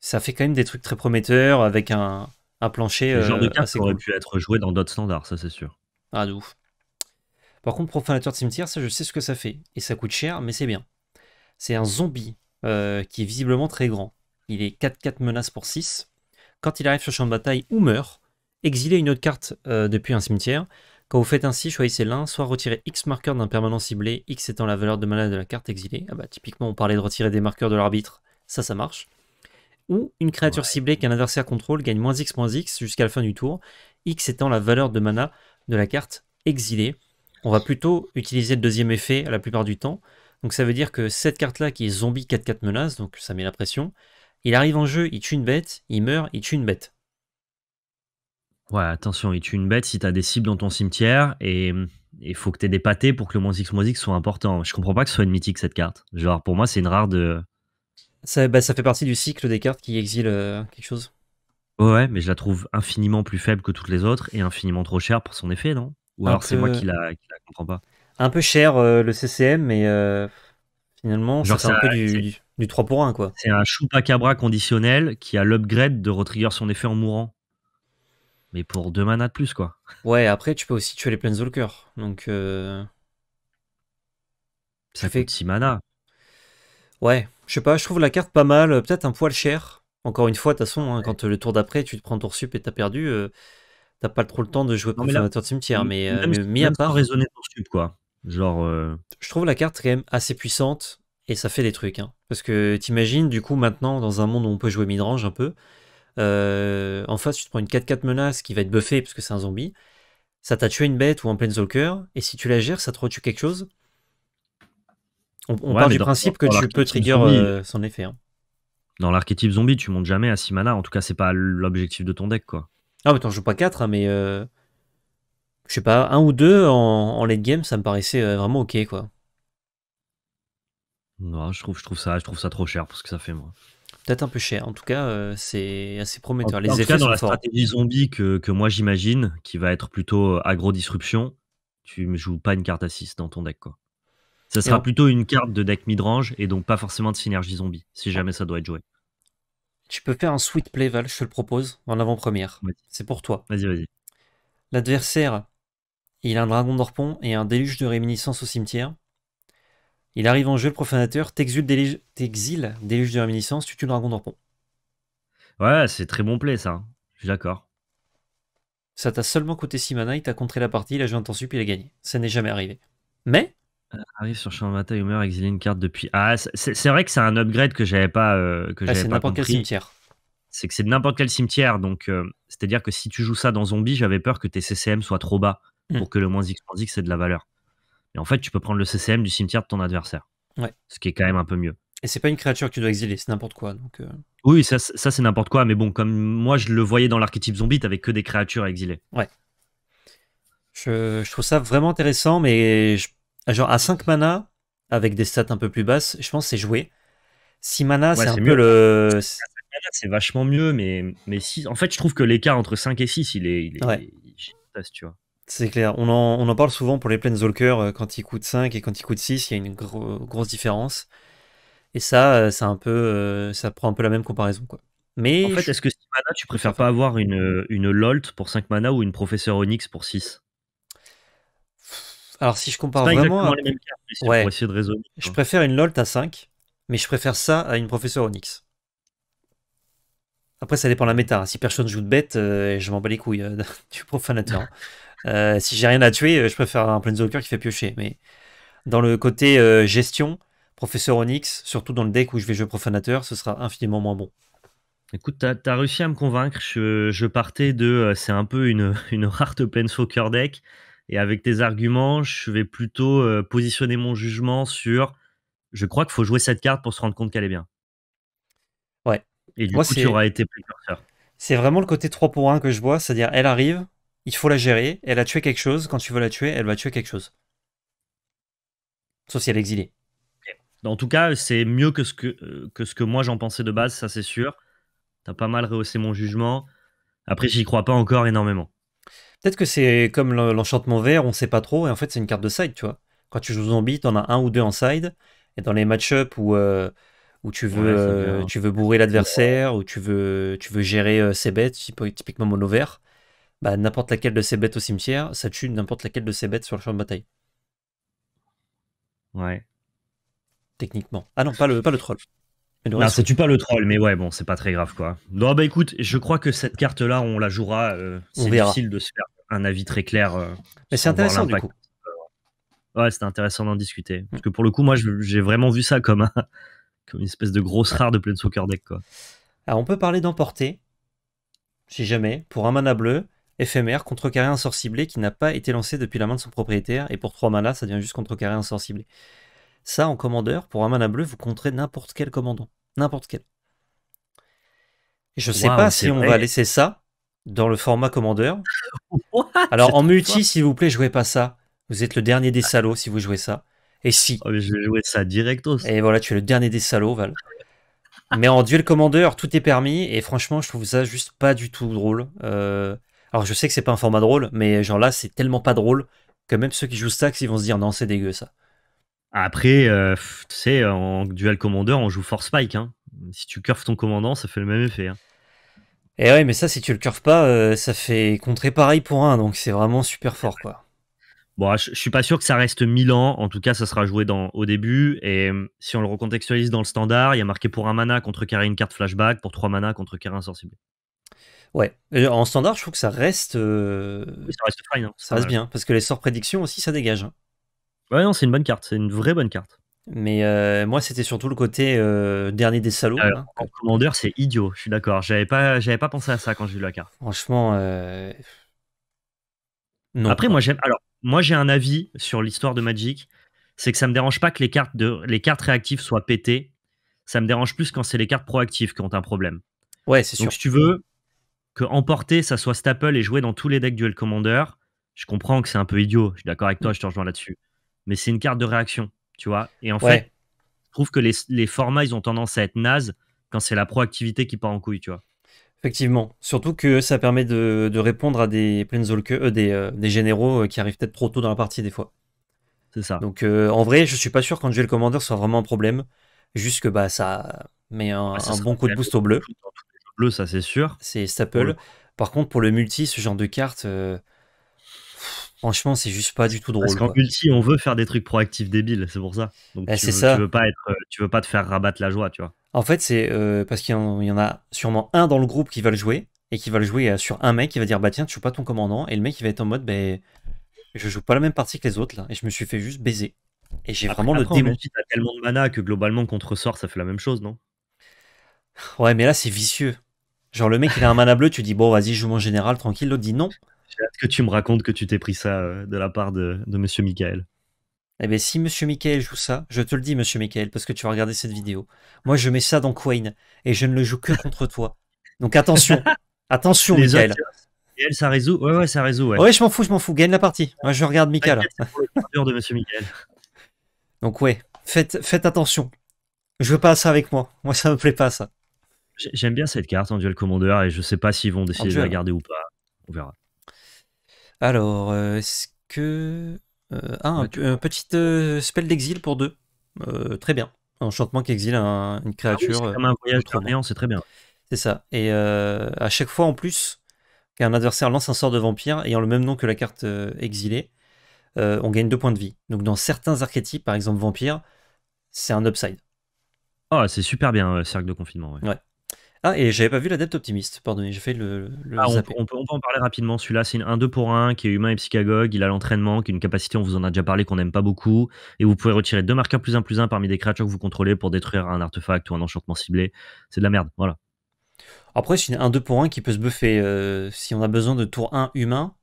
Ça fait quand même des trucs très prometteurs avec un, un plancher. Le genre de carte qui aurait pu être joué dans d'autres standards, ça c'est sûr. Ah, de ouf. Par contre, profanateur de cimetière, ça je sais ce que ça fait. Et ça coûte cher, mais c'est bien. C'est un zombie qui est visiblement très grand. Il est 4-4 menaces pour 6. Quand il arrive sur le champ de bataille ou meurt, Exiler une autre carte euh, depuis un cimetière. Quand vous faites ainsi, choisissez l'un, soit retirer X marqueur d'un permanent ciblé, X étant la valeur de mana de la carte exilée. Ah bah typiquement on parlait de retirer des marqueurs de l'arbitre, ça ça marche. Ou une créature ciblée qu'un adversaire contrôle gagne moins X moins X jusqu'à la fin du tour, X étant la valeur de mana de la carte exilée. On va plutôt utiliser le deuxième effet la plupart du temps. Donc ça veut dire que cette carte-là qui est zombie 4-4 menace, donc ça met la pression, il arrive en jeu, il tue une bête, il meurt, il tue une bête. Ouais, attention, il tue une bête si t'as des cibles dans ton cimetière et il faut que t'aies des pâtés pour que le moins X moins X soit important. Je comprends pas que ce soit une mythique cette carte. Genre, pour moi, c'est une rare de. Ça, bah, fait partie du cycle des cartes qui exilent euh, quelque chose. Ouais, mais je la trouve infiniment plus faible que toutes les autres et infiniment trop chère pour son effet, non Ou alors c'est moi qui la, comprends pas. Un peu cher euh, le CCM, mais euh, finalement, c'est un peu du, 3 pour 1, quoi. C'est un cabra conditionnel qui a l'upgrade de retrigger son effet en mourant mais pour deux manas de plus, quoi. Ouais, après, tu peux aussi tuer les coeur Donc. Euh, ça fait 6 manas. Ouais, je sais pas, je trouve la carte pas mal, euh, peut-être un poil cher. Encore une fois, de toute façon, hein, quand euh, le tour d'après, tu te prends tour sup et t'as perdu, t'as pas trop le temps de jouer pour de cimetière. Mais, mais mis à part. raisonner quoi. Genre. Je trouve la carte quand même assez puissante et ça fait des trucs. Hein. Parce que t'imagines, du coup, maintenant, dans un monde où on peut jouer midrange un peu, euh, en face, tu te prends une 4-4 menace qui va être buffée parce que c'est un zombie. Ça t'a tué une bête ou un planeswalker, et si tu la gères, ça te retue quelque chose. On, on part du principe que tu peux trigger euh, son effet. Hein. Dans l'archétype zombie, tu montes jamais à 6 mana, en tout cas, c'est pas l'objectif de ton deck, quoi. Ah, mais t'en joues pas 4, hein, mais euh, je sais pas, un ou deux en, en late game, ça me paraissait vraiment ok, quoi. Non, je trouve, je trouve ça, je trouve ça trop cher pour ce que ça fait, moi. Peut-être un peu cher. En tout cas, euh, c'est assez prometteur. En, Les effets cas, dans la stratégie zombie que, moi j'imagine, qui va être plutôt euh, agro-disruption, tu ne joues pas une carte à 6 dans ton deck. quoi. Ça sera plutôt une carte de deck midrange et donc pas forcément de synergie zombie, si ah. jamais ça doit être joué. Tu peux faire un sweet play, Val, je te le propose, en avant-première. C'est pour toi. Vas-y, vas-y. L'adversaire, il a un dragon d'orpon et un déluge de réminiscence au cimetière. Il arrive en jeu le profanateur, t'exile déluge, de réminiscence, tu tues le dragon d'Orpon. Ouais, c'est très bon play ça, je suis d'accord. Ça t'a seulement coûté 6 mana, il t'a contré la partie, il a joué un temps sup, il a gagné. Ça n'est jamais arrivé. Mais euh, Arrive sur champ de bataille ou meurt, exiler une carte depuis. Ah, c'est vrai que c'est un upgrade que j'avais pas. Euh, que ah, c'est n'importe quel cimetière. C'est que c'est n'importe quel cimetière. Donc, euh, c'est-à-dire que si tu joues ça dans zombie, j'avais peur que tes CCM soient trop bas hmm. pour que le moins X moins X ait de la valeur en fait, tu peux prendre le CCM du cimetière de ton adversaire. Ce qui est quand même un peu mieux. Et c'est pas une créature que tu dois exiler, c'est n'importe quoi. Donc euh. Oui, ça, ça c'est n'importe quoi, mais bon, comme moi je le voyais dans l'archétype zombie, t'avais que des créatures à exiler. Ouais. Je, trouve ça vraiment intéressant, mais ah, genre à 5 mana, avec des stats un peu plus basses, je pense c'est joué. 6 mana, c'est un mieux. peu le. C'est vachement mieux, mais, mais si... en fait, je trouve que l'écart entre 5 et 6, il est, il ouais. tu vois. C'est clair, on en, parle souvent pour les Zolker, euh, quand il coûte 5 et quand il coûte 6, il y a une grosse différence. Et ça, c'est euh, un peu, euh, ça prend un peu la même comparaison. Quoi. Mais en fait, est-ce que 6 mana, tu préfères pas avoir une, une LOLT pour 5 mana ou une Professeur Onyx pour 6 Alors, si je compare vraiment. Les mêmes cartes, pour essayer de raisonner, je préfère une LOLT à 5, mais je préfère ça à une Professeur Onyx. Après, ça dépend de la méta. Si personne joue de bête, je m'en bats les couilles du profanateur. Euh, si j'ai rien à tuer, euh, je préfère un Planeswalker qui fait piocher. Mais dans le côté euh, gestion, Professeur Onyx, surtout dans le deck où je vais jouer Profanateur, ce sera infiniment moins bon. Écoute, t'as as réussi à me convaincre. Je, partais de. C'est un peu une, une rare Planeswalker deck. Et avec tes arguments, je vais plutôt positionner mon jugement sur. Je crois qu'il faut jouer cette carte pour se rendre compte qu'elle est bien. Ouais. Et du coup, tu auras été précurseur. C'est vraiment le côté 3 pour 1 que je vois, c'est-à-dire elle arrive, il faut la gérer. Elle a tué quelque chose. Quand tu veux la tuer, elle va tuer quelque chose. Sauf si elle est exilée. En tout cas, c'est mieux que ce que, euh, que ce que moi j'en pensais de base, ça c'est sûr. T'as pas mal rehaussé mon jugement. Après, j'y crois pas encore énormément. Peut-être que c'est comme l'enchantement vert, on sait pas trop, et en fait, c'est une carte de side, tu vois. Quand tu joues zombie, t'en as un ou deux en side, et dans les match-up où, euh, où tu veux, euh, hein. tu veux bourrer l'adversaire, ou tu veux, tu veux gérer ses bêtes, typiquement mono vert, bah, n'importe laquelle de ces bêtes au cimetière, ça tue n'importe laquelle de ces bêtes sur le champ de bataille. Ouais. Techniquement. Ah non, pas le, pas le troll. Non, ça tue pas le troll, mais ouais, bon, c'est pas très grave quoi. Non, bah écoute, je crois que cette carte-là, on la jouera. Euh, c'est difficile de se faire un avis très clair. Euh, mais c'est intéressant du coup. Ouais, c'était intéressant d'en discuter. Mm. Parce que pour le coup, moi, j'ai vraiment vu ça comme, comme une espèce de grosse rare de soccer deck. Quoi. Alors, on peut parler d'emporter, si jamais, pour un mana bleu éphémère, contre un sort ciblé qui n'a pas été lancé depuis la main de son propriétaire, et pour 3 mana ça devient juste contre un sort ciblé. Ça, en commandeur, pour un mana bleu, vous contrez n'importe quel commandant. N'importe quel. Et je sais pas si on va laisser ça dans le format commandeur. Alors en multi, s'il vous plaît, jouez pas ça. Vous êtes le dernier des ah. salauds si vous jouez ça. Et si. Ah, je vais jouer ça directos. Et voilà, tu es le dernier des salauds, Val. mais en duel commandeur, tout est permis. Et franchement, je trouve ça juste pas du tout drôle. Euh, alors je sais que c'est pas un format drôle, mais genre là, c'est tellement pas drôle que même ceux qui jouent Stax, ils vont se dire non, c'est dégueu ça. Après, euh, tu sais, en duel commandeur, on joue force spike. Hein. Si tu curves ton commandant, ça fait le même effet. Et hein. eh ouais, mais ça, si tu le curves pas, euh, ça fait contrer pareil pour un, donc c'est vraiment super fort quoi. Bon, je, suis pas sûr que ça reste 1000 ans. En tout cas, ça sera joué au début. Et hum, si on le recontextualise dans le standard, il y a marqué pour un mana contre carré une carte flashback, pour trois mana contre carré insensible. Ouais. en standard, je trouve que ça reste. Euh, ça reste fine. Hein, ça reste bien. Parce que les sorts prédictions aussi, ça dégage. Hein. Ouais, non, c'est une bonne carte. C'est une vraie bonne carte. Mais euh, moi, c'était surtout le côté euh, dernier des salauds. Hein, en commandeur, c'est idiot, je suis d'accord. J'avais pas, j'avais pas pensé à ça quand j'ai vu la carte. Franchement. Non. Après, moi, j'aime. Alors, moi, j'ai un avis sur l'histoire de Magic. C'est que ça me dérange pas que les cartes, de... les cartes réactives soient pétées. Ça me dérange plus quand c'est les cartes proactives qui ont un problème. Ouais, c'est sûr. Donc, si tu veux, que emporter, ça soit staple et jouer dans tous les decks duel commander, je comprends que c'est un peu idiot. Je suis d'accord avec toi, mm. je te rejoins là-dessus. Mais c'est une carte de réaction, tu vois. Et en fait, je trouve que les, les, formats, ils ont tendance à être nazes quand c'est la proactivité qui part en couille, tu vois. Effectivement. Surtout que ça permet de, répondre à des euh, des, euh, des, généraux euh, qui arrivent peut-être trop tôt dans la partie des fois. C'est ça. Donc euh, en vrai, je suis pas sûr quand duel commander soit vraiment un problème. Juste que bah, ça met un bon coup de boost au bleu ça c'est sûr. C'est staple. Par contre, pour le multi, ce genre de carte, euh, franchement, c'est juste pas du tout drôle. Parce qu'en multi, on veut faire des trucs proactifs débiles, c'est pour ça. Bah, tu, veux, pas être, euh, tu veux pas te faire rabattre la joie, tu vois. En fait, c'est euh, parce qu'il y, en a sûrement un dans le groupe qui va le jouer et qui va le jouer sur un mec qui va dire bah tiens, tu joues pas ton commandant et le mec il va être en mode bah, je joue pas la même partie que les autres là et je me suis fait juste baiser. Et j'ai vraiment le démon. de mana que globalement contre sort ça fait la même chose, non Ouais, mais là c'est vicieux. Genre le mec il a un mana bleu, tu dis bon vas-y joue mon général tranquille, l'autre dit non. J'ai que tu me racontes que tu t'es pris ça euh, de la part de, de Monsieur Michael. Eh bien si Monsieur Michael joue ça, je te le dis Monsieur Michael, parce que tu vas regarder cette vidéo. Moi je mets ça dans Quain et je ne le joue que contre toi. Donc attention, attention Les Michael. ça résout. Ouais ouais ça résout. Ouais, ouais je m'en fous, je m'en fous. Gagne la partie. Moi je regarde Michael. de Monsieur Michael. Donc ouais, faites, faites attention. Je veux pas ça avec moi. Moi ça me plaît pas ça. J'aime bien cette carte en duel commandeur et je sais pas s'ils vont décider de la garder ou pas. On verra. Alors, euh, est-ce que. Euh, ah, un, petit euh, spell d'exil pour deux. très bien. Un Enchantement qui exile une ah créature. c'est comme un voyage on c'est très bien. C'est ça. Et à chaque fois en plus qu'un adversaire lance un sort de vampire ayant le même nom que la carte exilée, on gagne deux points de vie. Donc dans certains archétypes, par exemple vampire, c'est un upside. oh, c'est super bien, cercle de confinement. ouais. Ah, et j'avais pas vu l'adepte optimiste, pardonnez, j'ai fait le. le ah, on, peut, on, peut, en parler rapidement. Celui-là, c'est un 2 pour 1 qui est humain et psychagogue. Il a l'entraînement, qui est une capacité, on vous en a déjà parlé, qu'on n'aime pas beaucoup. Et vous pouvez retirer deux marqueurs plus 1 plus 1 parmi des créatures que vous contrôlez pour détruire un artefact ou un enchantement ciblé. C'est de la merde, voilà. Après, c'est un 2 pour 1 qui peut se buffer. Euh, si on a besoin de tour 1 humain,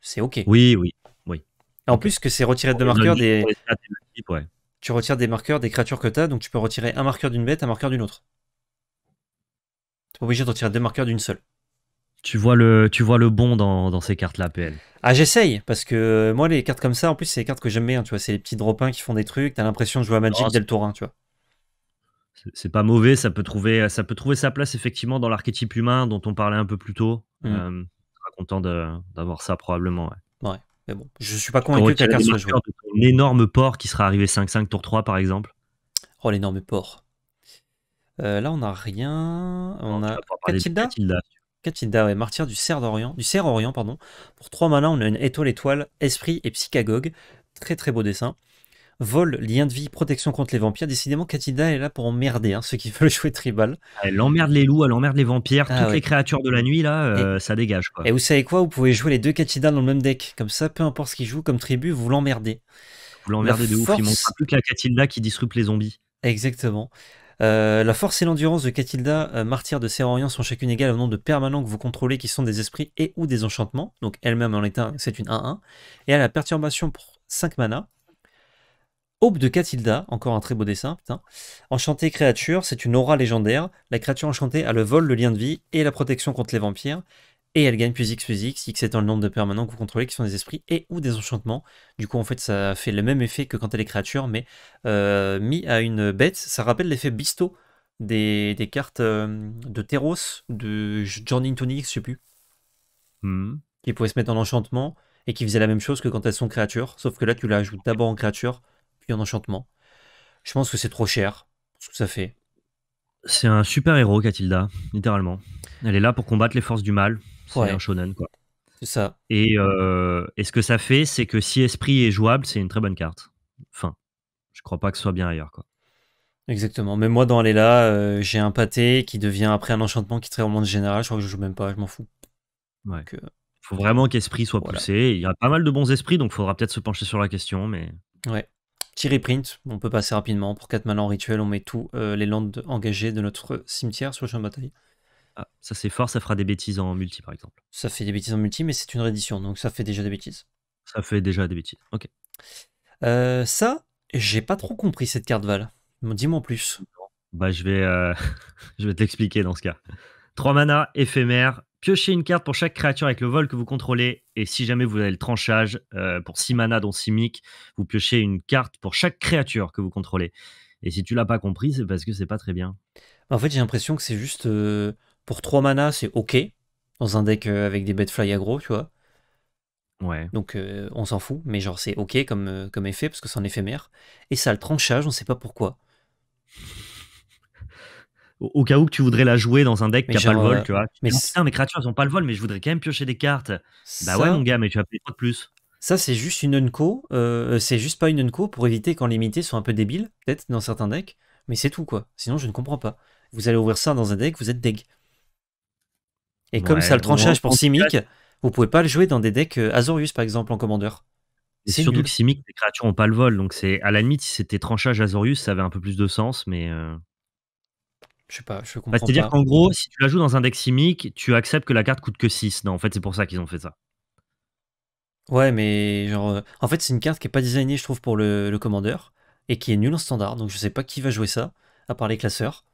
c'est OK. Oui, oui. oui. en plus, que c'est retirer deux marqueurs des. Tu retires des marqueurs des créatures que tu as, donc tu peux retirer un marqueur d'une bête, un marqueur d'une autre. T'es pas obligé d'en tirer deux marqueurs d'une seule. Tu vois le, tu vois le bon dans, ces cartes-là, PL. Ah, j'essaye, parce que euh, moi, les cartes comme ça, en plus, c'est les cartes que j'aime bien, tu vois. C'est les petits drop qui font des trucs, t'as l'impression de jouer à Magic oh, tour Deltorin, tu vois. C'est pas mauvais, ça peut, trouver, ça peut trouver sa place, effectivement, dans l'archétype humain dont on parlait un peu plus tôt. Mmh. Euh, content d'avoir ça, probablement. Ouais. mais bon, je suis pas convaincu que la soit Un énorme port qui sera arrivé 5-5 tour 3, par exemple. Oh, l'énorme port. Euh, là, on n'a rien. On a Katilda. Katilda, ouais, martyr du cerf du cerf Orient, pardon. Pour trois malins, on a une étoile étoile, esprit et psychagogue. Très très beau dessin. Vol, lien de vie, protection contre les vampires. Décidément, Katilda est là pour emmerder hein, ceux qui veulent jouer tribal. Ah, elle emmerde les loups, elle emmerde les vampires, ah, toutes les créatures de la nuit, là, euh, ça dégage. Quoi. Et vous savez quoi Vous pouvez jouer les deux Katilda dans le même deck. Comme ça, peu importe ce qu'ils jouent comme tribu, vous l'emmerdez. Vous l'emmerdez de ouf. Il plus que la Katilda qui disrupte les zombies. Exactement. Euh, la force et l'endurance de Catilda, euh, martyr de Sérorian sont chacune égales au nombre de permanents que vous contrôlez qui sont des esprits et ou des enchantements. Donc elle-même en est un, c'est une 1-1. Et à la perturbation pour 5 mana. Aube de Catilda, encore un très beau dessin, putain. Enchantée créature, c'est une aura légendaire. La créature enchantée a le vol, le lien de vie et la protection contre les vampires et elle gagne plus X plus X, X étant le nombre de permanents que vous contrôlez qui sont des esprits et ou des enchantements. Du coup, en fait, ça fait le même effet que quand elle est créature, mais euh, mis à une bête, ça rappelle l'effet Bisto des, cartes euh, de Teros, de Journey tonic je sais plus, hmm. qui pouvait se mettre en enchantement et qui faisait la même chose que quand elles sont créatures, sauf que là, tu la ajoutes d'abord en créature, puis en enchantement. Je pense que c'est trop cher, ce que ça fait. C'est un super héros, Catilda, littéralement. Elle est là pour combattre les forces du mal un shonen, quoi. C'est ça. Euh, et, ce que ça fait, c'est que si esprit est jouable, c'est une très bonne carte. Enfin, je crois pas que ce soit bien ailleurs, quoi. Exactement. mais moi, dans les là, euh, j'ai un pâté qui devient après un enchantement qui très au monde général. Je crois que je joue même pas, je m'en fous. il euh, Faut vraiment qu'esprit soit poussé. Il y a pas mal de bons esprits, donc il faudra peut-être se pencher sur la question, mais. Ouais. Petit reprint, on peut passer rapidement. Pour 4 malins en rituel, on met tous les landes engagés de notre cimetière sur le champ de bataille. Ah, ça c'est fort, ça fera des bêtises en multi par exemple. Ça fait des bêtises en multi, mais c'est une réédition, donc ça fait déjà des bêtises. Ça fait déjà des bêtises, ok. Euh, ça, j'ai pas trop compris cette carte Val. Dis-moi en plus. Bah je vais, euh, vais te dans ce cas. 3 mana, éphémère, piochez une carte pour chaque créature avec le vol que vous contrôlez, et si jamais vous avez le tranchage, euh, pour 6 mana dont 6 vous piochez une carte pour chaque créature que vous contrôlez. Et si tu l'as pas compris, c'est parce que c'est pas très bien. En fait, j'ai l'impression que c'est juste pour 3 mana, c'est ok. Dans un deck euh, avec des bêtes fly aggro, tu vois. Ouais. Donc euh, on s'en fout, mais genre c'est ok comme, euh, comme effet parce que c'est un éphémère. Et ça le tranchage, on sait pas pourquoi. Au, cas où que tu voudrais la jouer dans un deck qui a pas le vol, tu vois. Mais mes créatures elles ont pas le vol, mais je voudrais quand même piocher des cartes. bah ouais, mon gars, mais tu as payer 3 de plus Ça, c'est juste une unco. c'est juste pas une unco pour éviter les limité sont un peu débiles peut-être dans certains decks. Mais c'est tout quoi. Sinon, je ne comprends pas. Vous allez ouvrir ça dans un deck, vous êtes deg. Et comme ça le tranchage pour Simic, vous pouvez pas le jouer dans des decks euh, Azorius par exemple en commandeur. C'est surtout que Simic, les créatures n'ont pas le vol, donc c'est à la limite si c'était tranchage Azorius, ça avait un peu plus de sens, mais. Euh. Je sais pas, je bah, pas. C'est-à-dire qu'en gros, si tu la joues dans un deck Simic, tu acceptes que la carte coûte que 6. Non, en fait, c'est pour ça qu'ils ont fait ça. Ouais, mais genre. Euh, en fait, c'est une carte qui est pas designée, je trouve, pour le, le commandeur, et qui est nulle en standard, donc je sais pas qui va jouer ça, à part les classeurs.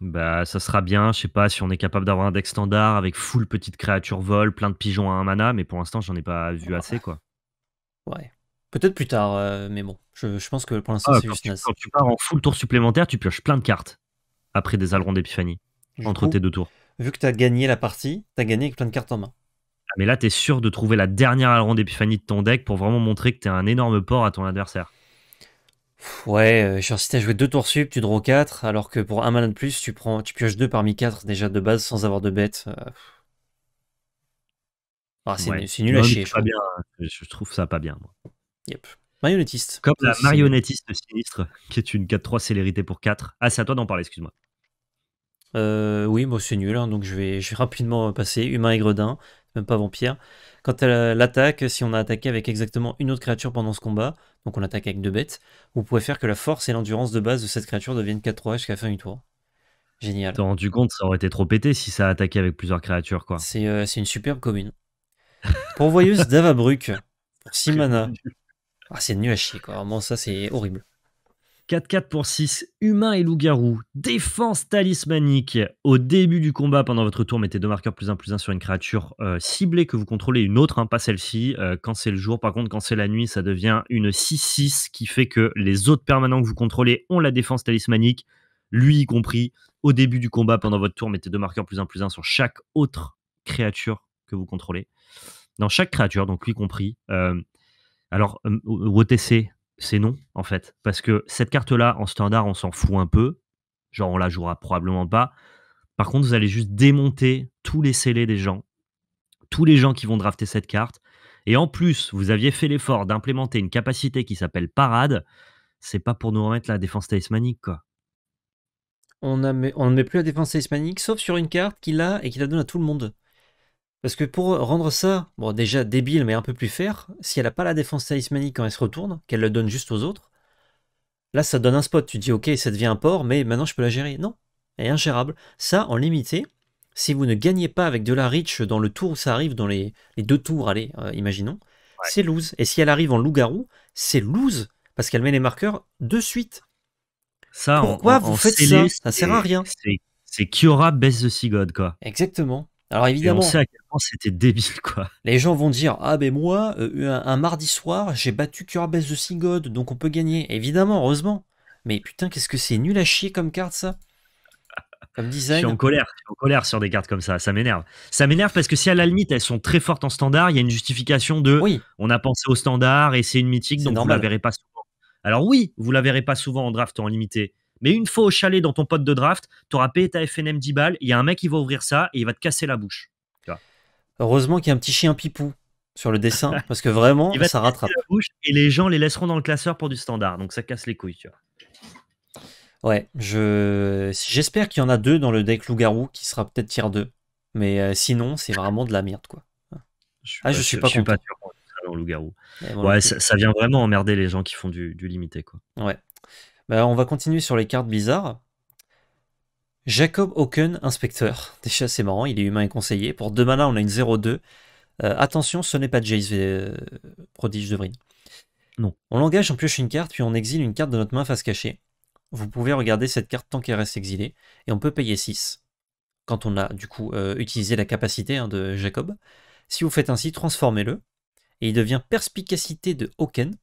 Bah, ça sera bien, je sais pas si on est capable d'avoir un deck standard avec full petite créature vol, plein de pigeons à un mana, mais pour l'instant, j'en ai pas vu assez, quoi. Ouais. Peut-être plus tard, euh, mais bon, je, pense que pour l'instant, ah, c'est juste tu, Quand tu pars en full tour supplémentaire, tu pioches plein de cartes après des alerons d'épiphanie, entre tes deux tours. Vu que tu gagné la partie, t'as gagné avec plein de cartes en main. Ah, mais là, t'es sûr de trouver la dernière aleron d'épiphanie de ton deck pour vraiment montrer que t'es un énorme port à ton adversaire. Ouais, je suis incité à jouer 2 tours sup, tu draws 4, alors que pour un mana de plus, tu prends, tu pioches 2 parmi 4 déjà de base sans avoir de bête. Euh, ah, c'est nul à chier. Euh, je, trouve ça pas bien. Yep. Marionnettiste. Comme la marionnettiste sinistre, qui est une 4-3 célérité pour 4. Ah, c'est à toi d'en parler, excuse-moi. Euh, oui, bon, c'est nul, hein, donc je vais, je vais rapidement passer humain et gredin, même pas vampire. Quant à l'attaque, si on a attaqué avec exactement une autre créature pendant ce combat, donc on attaque avec deux bêtes, vous pouvez faire que la force et l'endurance de base de cette créature deviennent 4-3 jusqu'à la fin du tour. Génial. T'as rendu compte, ça aurait été trop pété si ça attaquait avec plusieurs créatures, quoi. C'est euh, une superbe commune. Pourvoyeuse d'Avabruc, pour 6 mana. Ah, c'est nul à chier, quoi. Vraiment, ça, c'est horrible. 4-4 pour 6, humain et loup-garou, défense talismanique. Au début du combat, pendant votre tour, mettez deux marqueurs plus 1 plus 1 sur une créature euh, ciblée que vous contrôlez, une autre, hein, pas celle-ci. Euh, quand c'est le jour, par contre, quand c'est la nuit, ça devient une 6-6 qui fait que les autres permanents que vous contrôlez ont la défense talismanique, lui y compris. Au début du combat, pendant votre tour, mettez deux marqueurs plus 1 plus 1 sur chaque autre créature que vous contrôlez. Dans chaque créature, donc lui compris. Euh, alors, OTC, c'est non, en fait. Parce que cette carte-là, en standard, on s'en fout un peu. Genre, on la jouera probablement pas. Par contre, vous allez juste démonter tous les scellés des gens, tous les gens qui vont drafter cette carte. Et en plus, vous aviez fait l'effort d'implémenter une capacité qui s'appelle parade. C'est pas pour nous remettre la défense talismanique, quoi. On ne met plus la défense talismanique, sauf sur une carte qu'il a et qu'il la donne à tout le monde. Parce que pour rendre ça, bon déjà débile mais un peu plus fair, si elle n'a pas la défense talismanique quand elle se retourne, qu'elle le donne juste aux autres, là ça donne un spot, tu dis ok ça devient un port, mais maintenant je peux la gérer. Non, elle est ingérable. Ça, en limité, si vous ne gagnez pas avec de la reach dans le tour où ça arrive, dans les, deux tours, allez, euh, imaginons, c'est lose. Et si elle arrive en loup-garou, c'est lose, parce qu'elle met les marqueurs de suite. Ça, Pourquoi vous faites ça Ça sert à rien. C'est Kiora baisse de Sigod quoi. Exactement. Alors évidemment, c'était débile quoi. Les gens vont dire ah ben moi euh, un, mardi soir j'ai battu Curabès de Sigod donc on peut gagner. Évidemment heureusement. Mais putain qu'est-ce que c'est nul à chier comme carte ça. Comme design. Je suis en colère, je suis en colère sur des cartes comme ça, ça m'énerve. Ça m'énerve parce que si à la limite elles sont très fortes en standard, il y a une justification de oui. on a pensé au standard et c'est une mythique donc on ne la verrez pas souvent. Alors oui, vous la verrez pas souvent en draft en limité, mais une fois au chalet dans ton pote de draft, tu auras payé ta FNM 10 balles, il y a un mec qui va ouvrir ça et il va te casser la bouche. Heureusement qu'il y a un petit chien pipou sur le dessin, parce que vraiment, ça rattrape. La bouche et les gens les laisseront dans le classeur pour du standard, donc ça casse les couilles. Tu vois. Ouais, j'espère qu'il y en a deux dans le deck loup-garou qui sera peut-être tier 2. Mais euh, sinon, c'est vraiment de la merde, quoi. Je ah, suis pas, je suis pas sûr dans loup Ouais, ça, vient vraiment emmerder les gens qui font du, limité, quoi. Ouais. Bah, on va continuer sur les cartes bizarres. Jacob Hawken, inspecteur. Déjà, c'est marrant, il est humain et conseiller. Pour deux manas, on a une 0-2. Euh, attention, ce n'est pas Jace euh, Prodige de Vryn. Non. On l'engage, on pioche une carte, puis on exile une carte de notre main face cachée. Vous pouvez regarder cette carte tant qu'elle reste exilée, et on peut payer 6. Quand on a du coup euh, utilisé la capacité hein, de Jacob. Si vous faites ainsi, transformez-le, et il devient Perspicacité de Hawken,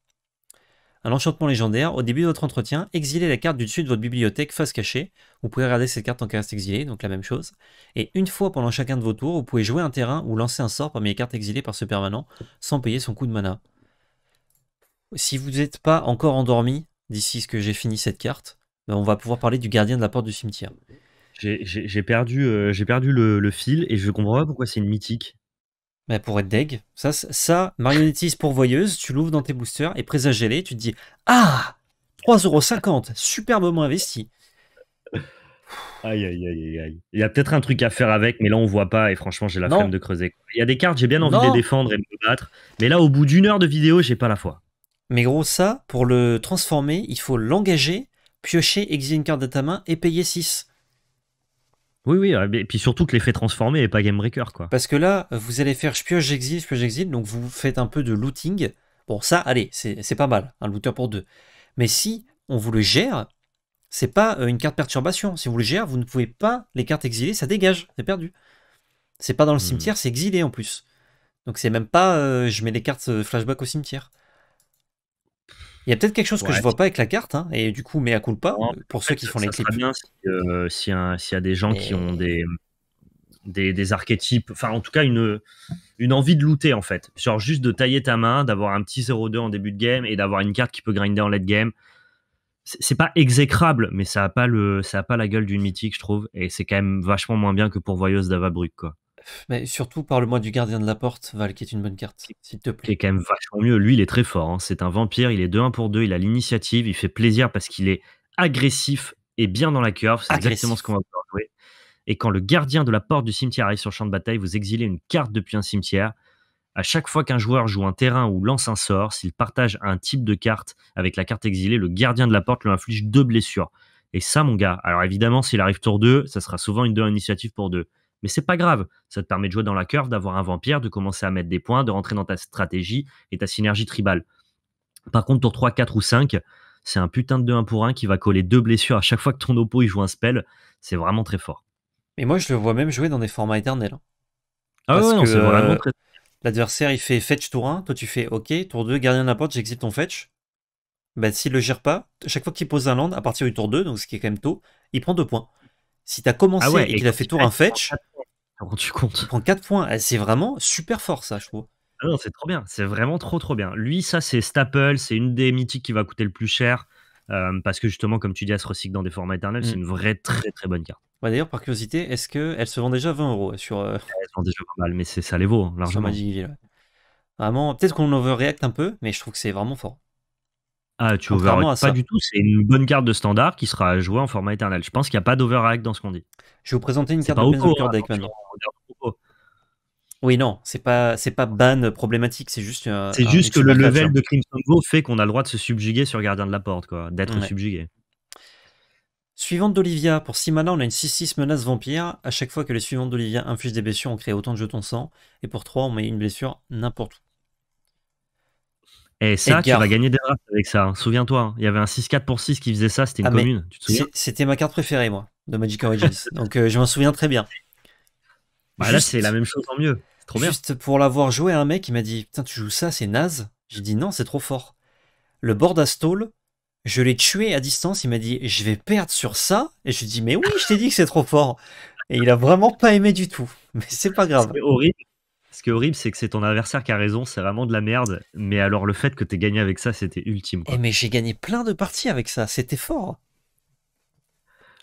un enchantement légendaire. Au début de votre entretien, exilez la carte du dessus de votre bibliothèque face cachée. Vous pouvez regarder cette carte en cas d'exilé, donc la même chose. Et une fois pendant chacun de vos tours, vous pouvez jouer un terrain ou lancer un sort parmi les cartes exilées par ce permanent sans payer son coût de mana. Si vous n'êtes pas encore endormi d'ici ce que j'ai fini cette carte, ben, on va pouvoir parler du gardien de la porte du cimetière. J'ai perdu, euh, j'ai perdu le, le, fil et je comprends pas pourquoi c'est une mythique. Bah, pour être deg, ça, ça marionnettise pourvoyeuse, tu l'ouvres dans tes boosters et présagez-les, tu te dis Ah 3,50€, moment investi. Aïe, aïe, aïe, aïe. Il y a peut-être un truc à faire avec, mais là on voit pas et franchement j'ai la flemme de creuser. Il y a des cartes, j'ai bien envie de les défendre et de me battre, mais là au bout d'une heure de vidéo, j'ai pas la foi. Mais gros, ça, pour le transformer, il faut l'engager, piocher, exiler une carte de ta main et payer 6. Oui, oui, et euh, puis surtout que l'effet transformé et pas Game Breaker, quoi. Parce que là, vous allez faire je pioche, j'exile, je pioche, j'exile, donc vous faites un peu de looting. Bon, ça, allez, c'est pas mal, un looter pour deux. Mais si on vous le gère, c'est pas euh, une carte perturbation. Si vous le gère, vous ne pouvez pas les cartes exilées, ça dégage, c'est perdu. C'est pas dans le hmm. cimetière, c'est exilé en plus. Donc c'est même pas euh, je mets les cartes flashback au cimetière. Il y a peut-être quelque chose que je je vois pas avec la carte, hein, et du coup, mais à coup pas, euh, pour ceux qui font les clips. bien euh, s'il y a des gens qui ont des, des, archétypes, enfin en tout cas une, une envie de looter en fait. Genre juste de tailler ta main, d'avoir un petit 0-2 en début de game et d'avoir une carte qui peut grinder en late game. C'est pas exécrable, mais ça a pas, le, ça a pas la gueule d'une mythique, je trouve, et c'est quand même vachement moins bien que pour Voyeuse d'Ava quoi. Mais surtout, parle-moi du gardien de la porte, Val, qui est une bonne carte, s'il te plaît. Qui est quand même vachement mieux. Lui, il est très fort. Hein. C'est un vampire. Il est 2-1 pour 2. Il a l'initiative. Il fait plaisir parce qu'il est agressif et bien dans la curve. C'est exactement ce qu'on va pouvoir jouer. Et quand le gardien de la porte du cimetière arrive sur le champ de bataille, vous exilez une carte depuis un cimetière. À chaque fois qu'un joueur joue un terrain ou lance un sort, s'il partage un type de carte avec la carte exilée, le gardien de la porte lui inflige deux blessures. Et ça, mon gars, alors évidemment, s'il arrive tour 2, ça sera souvent une 2 initiative pour deux. Mais c'est pas grave. Ça te permet de jouer dans la curve, d'avoir un vampire, de commencer à mettre des points, de rentrer dans ta stratégie et ta synergie tribale. Par contre, tour 3, 4 ou 5, c'est un putain de 2 1 pour 1 qui va coller deux blessures à chaque fois que ton oppo joue un spell. C'est vraiment très fort. Mais moi, je le vois même jouer dans des formats éternels. Hein. Ah ouais, c'est vraiment très. L'adversaire, il fait fetch tour 1, toi tu fais OK, tour 2, gardien de la porte, ton fetch. Ben, s'il le gère pas, chaque fois qu'il pose un land, à partir du tour 2, donc ce qui est quand même tôt, il prend deux points. Si tu as commencé ah et qu'il a fait tour un fetch, tu comptes. Tu prends 4 points. Eh, c'est vraiment super fort, ça, je trouve. Ah non, c'est trop bien. C'est vraiment trop, trop bien. Lui, ça, c'est staple. C'est une des mythiques qui va coûter le plus cher. Euh, parce que justement, comme tu dis, elle se recycle dans des formats éternels. C'est mm. une vraie, très, très bonne carte. D'ailleurs, par curiosité, est-ce qu'elle se vend déjà 20 euros sur. Euh, elle se vend déjà pas mal, mais ça les vaut hein, largement. Vraiment, peut-être qu'on overreact un peu, mais je trouve que c'est vraiment fort. Ah, tu overreact pas du tout. C'est une bonne carte de standard qui sera jouée en format éternel. Je pense qu'il n'y a pas d'overact dans ce qu'on dit. Je vais vous présenter une carte de hein, Oui, non, c'est pas c'est pas ban problématique, c'est juste. Euh, c'est juste que le level de Crimson Vow fait qu'on a le droit de se subjuguer sur Gardien de la Porte, quoi, d'être subjugué. Suivante d'Olivia, pour 6 mana, on a une 6-6 menace vampire. À chaque fois que les suivantes d'Olivia infusent des blessures, on crée autant de jetons sang. Et pour 3, on met une blessure n'importe où. Et ça, tu vas gagner des races avec ça. Hein. Souviens-toi, hein. il y avait un 6-4 pour 6 qui faisait ça, c'était une ah, commune. C'était ma carte préférée, moi, de Magic Origins. Donc euh, je m'en souviens très bien. Bah, là, c'est la même chose, tant mieux. Trop bien. Juste pour l'avoir joué, un mec, il m'a dit Putain, tu joues ça, c'est naze. J'ai dit Non, c'est trop fort. Le board à stall, je l'ai tué à distance. Il m'a dit Je vais perdre sur ça. Et je lui ai dit Mais oui, je t'ai dit que c'est trop fort. Et il a vraiment pas aimé du tout. Mais c'est pas grave. C'est horrible. Ce qui est horrible, c'est que c'est ton adversaire qui a raison, c'est vraiment de la merde. Mais alors, le fait que tu gagné avec ça, c'était ultime. Eh mais j'ai gagné plein de parties avec ça, c'était fort.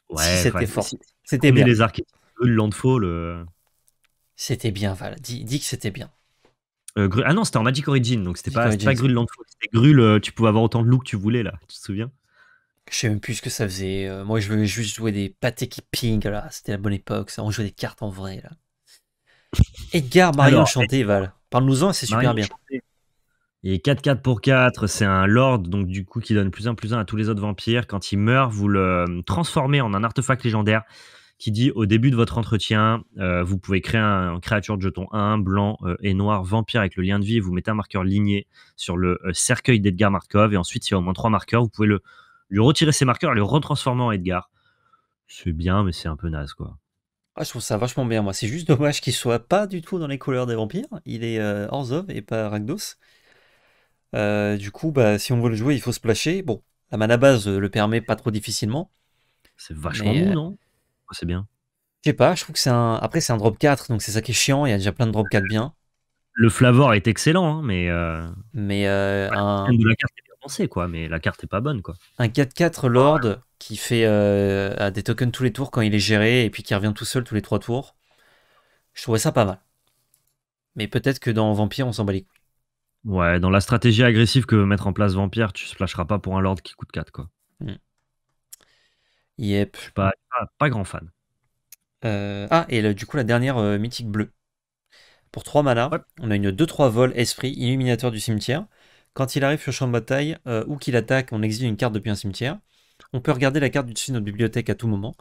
Ouais, c'était fort. C'était bien. les archétypes de C'était bien, Val. Dis, que c'était bien. Euh, ah non, c'était en Magic Origin, donc c'était pas, pas Grul Landfall. C'était Grul, euh, tu pouvais avoir autant de loups que tu voulais, là. Tu te souviens je sais même plus ce que ça faisait. Euh, moi, je voulais juste jouer des pâtés qui ping, là. C'était la bonne époque, ça. On jouait des cartes en vrai, là. Edgar Marion val Parle-nous-en, c'est super bien. Et 4-4 pour 4, c'est un lord, donc du coup, qui donne plus 1 plus 1 à tous les autres vampires. Quand il meurt, vous le transformez en un artefact légendaire qui dit au début de votre entretien, euh, vous pouvez créer un, une créature de jeton 1, blanc euh, et noir, vampire avec le lien de vie, vous mettez un marqueur ligné sur le euh, cercueil d'Edgar Markov, et ensuite, s'il y a au moins 3 marqueurs, vous pouvez le, lui retirer ses marqueurs et le retransformer en Edgar. C'est bien, mais c'est un peu naze, quoi. Ah, je trouve ça vachement bien, moi. C'est juste dommage qu'il soit pas du tout dans les couleurs des vampires. Il est euh, Orzhov et pas Ragdos. Euh, du coup, bah, si on veut le jouer, il faut se placher. Bon, la mana base euh, le permet pas trop difficilement. C'est vachement euh, non C'est bien. Je sais pas, je trouve que c'est un. Après, c'est un drop 4, donc c'est ça qui est chiant. Il y a déjà plein de drop 4 bien. Le flavor est excellent, hein, mais. Mais. un quoi, mais la carte est pas bonne, quoi. Un 4-4 Lord qui fait à euh, des tokens tous les tours quand il est géré et puis qui revient tout seul tous les 3 tours. Je trouvais ça pas mal. Mais peut-être que dans Vampire, on s'en bat les Ouais, dans la stratégie agressive que veut mettre en place Vampire, tu splasheras pas pour un Lord qui coûte 4, quoi. Hmm. Yep. Je suis pas, grand fan. Euh, ah, et du coup, la dernière euh, mythique bleue. Pour 3 mana. on a une 2-3 vol esprit, illuminateur du cimetière. Quand il arrive sur champ de bataille euh, ou qu'il attaque, on exile une carte depuis un cimetière. On peut regarder la carte du dessus de notre bibliothèque à tout moment.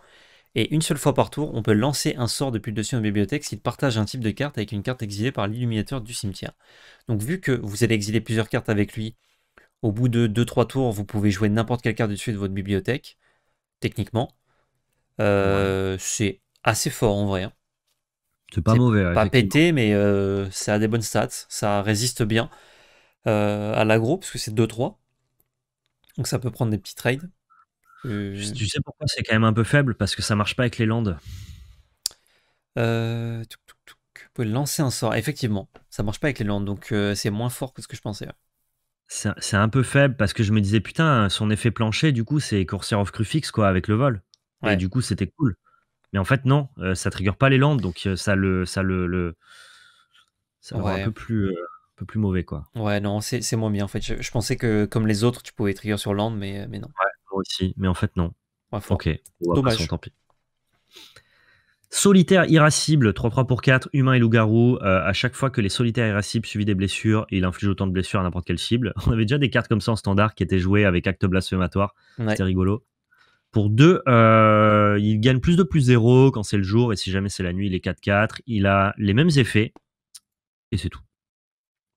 Et une seule fois par tour, on peut lancer un sort depuis le dessus de notre bibliothèque s'il partage un type de carte avec une carte exilée par l'illuminateur du cimetière. Donc vu que vous allez exiler plusieurs cartes avec lui, au bout de 2-3 tours, vous pouvez jouer n'importe quelle carte du dessus de votre bibliothèque, techniquement. Euh, c'est assez fort en vrai. Hein. C'est pas mauvais. Pas pété, mais euh, ça a des bonnes stats, ça résiste bien. Euh, à l'agro, parce que c'est 2-3. Donc ça peut prendre des petits trades. Euh, tu sais pourquoi c'est quand même un peu faible Parce que ça marche pas avec les landes. Euh, tu peux lancer un sort, effectivement. Ça marche pas avec les landes, donc c'est moins fort que ce que je pensais. C'est un peu faible parce que je me disais, putain, son effet plancher, du coup, c'est corsaire of Crucifix, quoi, avec le vol. Et du coup, c'était cool. Mais en fait, non, ça trigger pas les landes, donc ça le. Ça le, Ça un peu plus plus mauvais quoi. Ouais, non, c'est moins bien en fait. Je, pensais que comme les autres, tu pouvais trigger sur land, mais, mais non. aussi, mais en fait, non. ok, bah, dommage. tant pis. Solitaire irascible, 3-3 pour 4, humain et loup-garou. Euh, à chaque fois que les solitaires irascibles suivent des blessures, il inflige autant de blessures à n'importe quelle cible. On avait déjà des cartes comme ça en standard qui étaient jouées avec acte blasphématoire. C'était rigolo. Pour deux, euh, il gagne plus de plus zéro quand c'est le jour et si jamais c'est la nuit, il est 4-4. Il a les mêmes effets et c'est tout.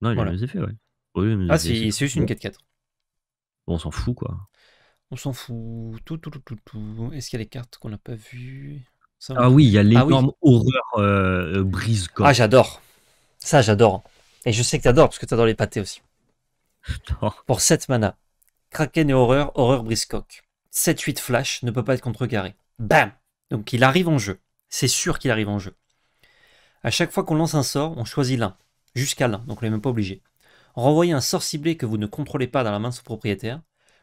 Non, il a les mêmes effets, ouais. Oui, ah, c'est juste une 4-4. on s'en fout, quoi. On s'en fout. Tout, tout, tout, tout, Est-ce qu'il y a des cartes qu'on n'a pas vues Ah oui, il y a ah l'énorme horreur euh, euh, brise Ah, j'adore. Ça, j'adore. Et je sais que tu t'adores, parce que t'adores les pâtés aussi. Pour 7 mana. Kraken et horreur, horreur briscock. 7-8 flash, ne peut pas être contre-garé. Bam Donc il arrive en jeu. C'est sûr qu'il arrive en jeu. À chaque fois qu'on lance un sort, on choisit l'un jusqu'à là, donc on n'est même pas obligé. Renvoyez un sort ciblé que vous ne contrôlez pas dans la main de son propriétaire,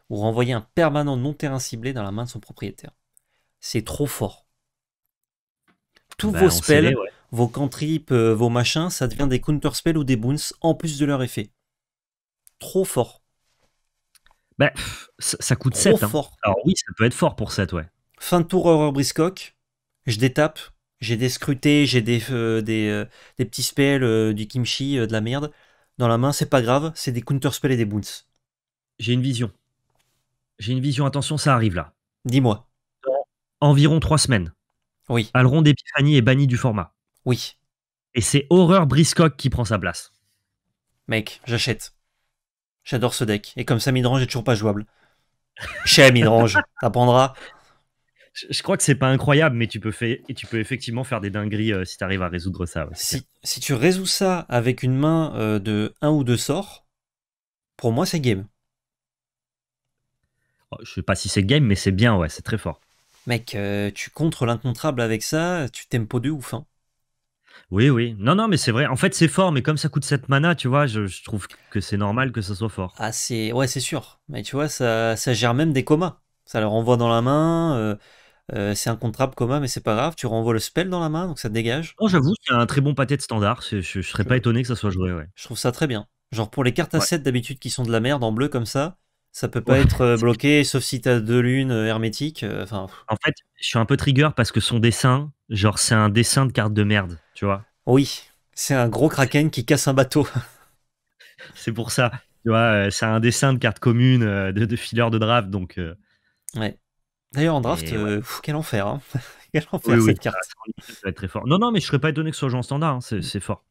ou renvoyer un permanent non terrain ciblé dans la main de son propriétaire. C'est trop fort. Tous bah, vos spells, vos cantrips, euh, vos machins, ça devient des counter ou des boons en plus de leur effet. Trop fort. Ben, ça, coûte 7. Hein. Alors oui, ça peut être fort pour 7, ouais. Fin de tour Horreur briscoque. je détape, j'ai des scrutés, j'ai des, euh, euh, des, petits spells, euh, du kimchi, de la merde. Dans la main, c'est pas grave, c'est des counter spells et des boons. J'ai une vision. J'ai une vision, attention, ça arrive là. Dis-moi. Environ trois semaines. Oui. Alron d'Epiphanie est banni du format. Oui. Et c'est Horreur Briscock qui prend sa place. Mec, j'achète. J'adore ce deck. Et comme ça, Midrange est toujours pas jouable. Chez Midrange, prendra... Je, crois que c'est pas incroyable, mais tu peux, et tu peux effectivement faire des dingueries euh, si tu arrives à résoudre ça. si, tu résous ça avec une main euh, de un ou deux sorts, pour moi, c'est game. Oh, je sais pas si c'est game, mais c'est bien, ouais, c'est très fort. Mec, euh, tu contres l'incontrable avec ça, tu tempo de ouf. Hein. Oui, oui. Non, non, mais c'est vrai. En fait, c'est fort, mais comme ça coûte 7 mana, tu vois, je, trouve que c'est normal que ça soit fort. Ah, c'est. Ouais, c'est sûr. Mais tu vois, ça, ça gère même des comas. Ça leur envoie dans la main. Euh, c'est un contrap commun, mais c'est pas grave. Tu renvoies le spell dans la main, donc ça te dégage. Non, j'avoue, c'est un très bon pâté de standard. Je, serais pas étonné que ça soit joué. Ouais. Je trouve ça très bien. Genre pour les cartes à 7 d'habitude qui sont de la merde en bleu comme ça, ça peut pas être euh, bloqué sauf si t'as deux lunes euh, hermétiques. Enfin. en fait, je suis un peu trigger parce que son dessin, genre c'est un dessin de carte de merde, tu vois. Oui, c'est un gros kraken qui casse un bateau. c'est pour ça. Tu vois, c'est un dessin de carte commune, de, fileur de draft, donc. Ouais. D'ailleurs, en draft, euh, quel enfer. Hein. quel enfer cette carte. va être très fort. Non, non, mais je serais pas étonné que ce soit joué en standard. Hein. Mm. C'est fort.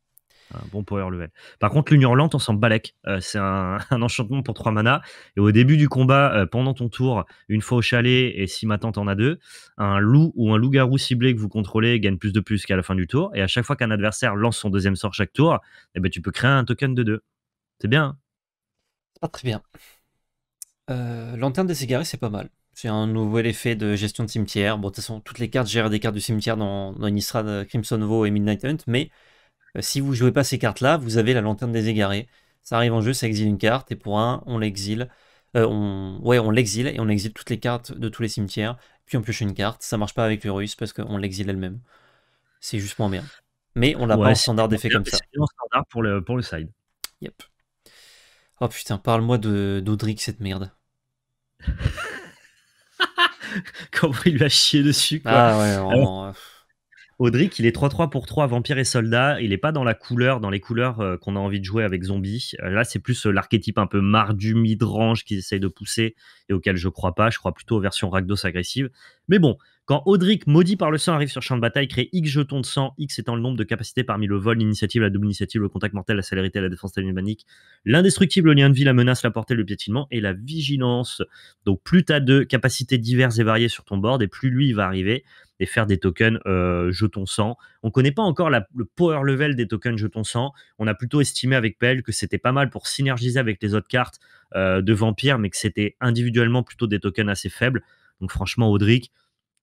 Un bon power level. Par contre, l'Union Lente, on s'en balèque. Euh, c'est un, enchantement pour 3 mana. Et au début du combat, euh, pendant ton tour, une fois au chalet, et si maintenant en as deux, un loup ou un loup-garou ciblé que vous contrôlez gagne plus de plus qu'à la fin du tour. Et à chaque fois qu'un adversaire lance son deuxième sort chaque tour, eh ben, tu peux créer un token de 2. C'est bien. Hein. pas très bien. Euh, Lanterne des cigarettes, c'est pas mal. C'est un nouvel effet de gestion de cimetière. Bon, de toute façon, toutes les cartes gèrent des cartes du cimetière dans, dans euh, Crimson Vow et Midnight Hunt, mais euh, si vous jouez pas ces cartes-là, vous avez la lanterne des égarés. Ça arrive en jeu, ça exile une carte, et pour un, on l'exile. Euh, ouais, on l'exile, et on exile toutes les cartes de tous les cimetières, puis on pioche une carte. Ça marche pas avec le russe parce qu'on l'exile elle-même. C'est justement merde. bien. Mais on l'a pas en standard d'effet comme ça. C'est standard pour le, side. Yep. Oh putain, parle-moi d'Audric cette merde. Quand il lui a chié dessus. Quoi. Ah ouais, vraiment. Alors, Audric, il est 3-3 pour 3 vampire et soldat. Il n'est pas dans la couleur, dans les couleurs euh, qu'on a envie de jouer avec zombies. Euh, là, c'est plus euh, l'archétype un peu mardu, midrange qu'ils essayent de pousser et auquel je crois pas. Je crois plutôt aux versions Ragdos agressives. Mais bon, quand Audric, maudit par le sang, arrive sur champ de bataille, crée X jetons de sang, X étant le nombre de capacités parmi le vol, l'initiative, la double initiative, le contact mortel, la célérité, la défense télémanique, l'indestructible, le lien de vie, la menace, la portée, le piétinement et la vigilance. Donc plus tu as de capacités diverses et variées sur ton board et plus lui il va arriver et faire des tokens euh, jetons sang. On connaît pas encore le power level des tokens jetons sang. On a plutôt estimé avec Pelle que c'était pas mal pour synergiser avec les autres cartes euh, de Vampire, mais que c'était individuellement plutôt des tokens assez faibles. Donc franchement, Audric,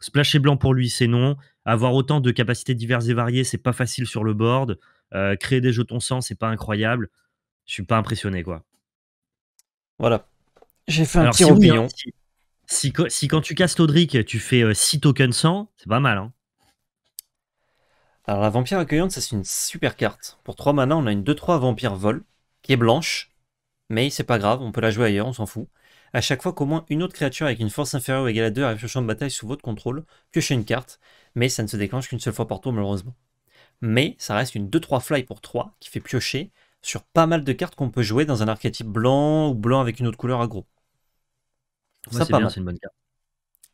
splasher blanc pour lui, c'est non. Avoir autant de capacités diverses et variées, c'est pas facile sur le board. Euh, créer des jetons sang, c'est pas incroyable. Je suis pas impressionné, quoi. Voilà. J'ai fait un petit si, quand tu castes Audric, tu fais 6 euh, tokens 100, c'est pas mal. Hein Alors la vampire accueillante, c'est une super carte. Pour 3 mana, on a une 2-3 vampire vol, qui est blanche, mais c'est pas grave, on peut la jouer ailleurs, on s'en fout. À chaque fois qu'au moins une autre créature avec une force inférieure ou égale à 2 arrive sur champ de bataille sous votre contrôle, piochez une carte, mais ça ne se déclenche qu'une seule fois par tour malheureusement. Mais ça reste une 2-3 fly pour 3 qui fait piocher sur pas mal de cartes qu'on peut jouer dans un archétype blanc ou blanc avec une autre couleur aggro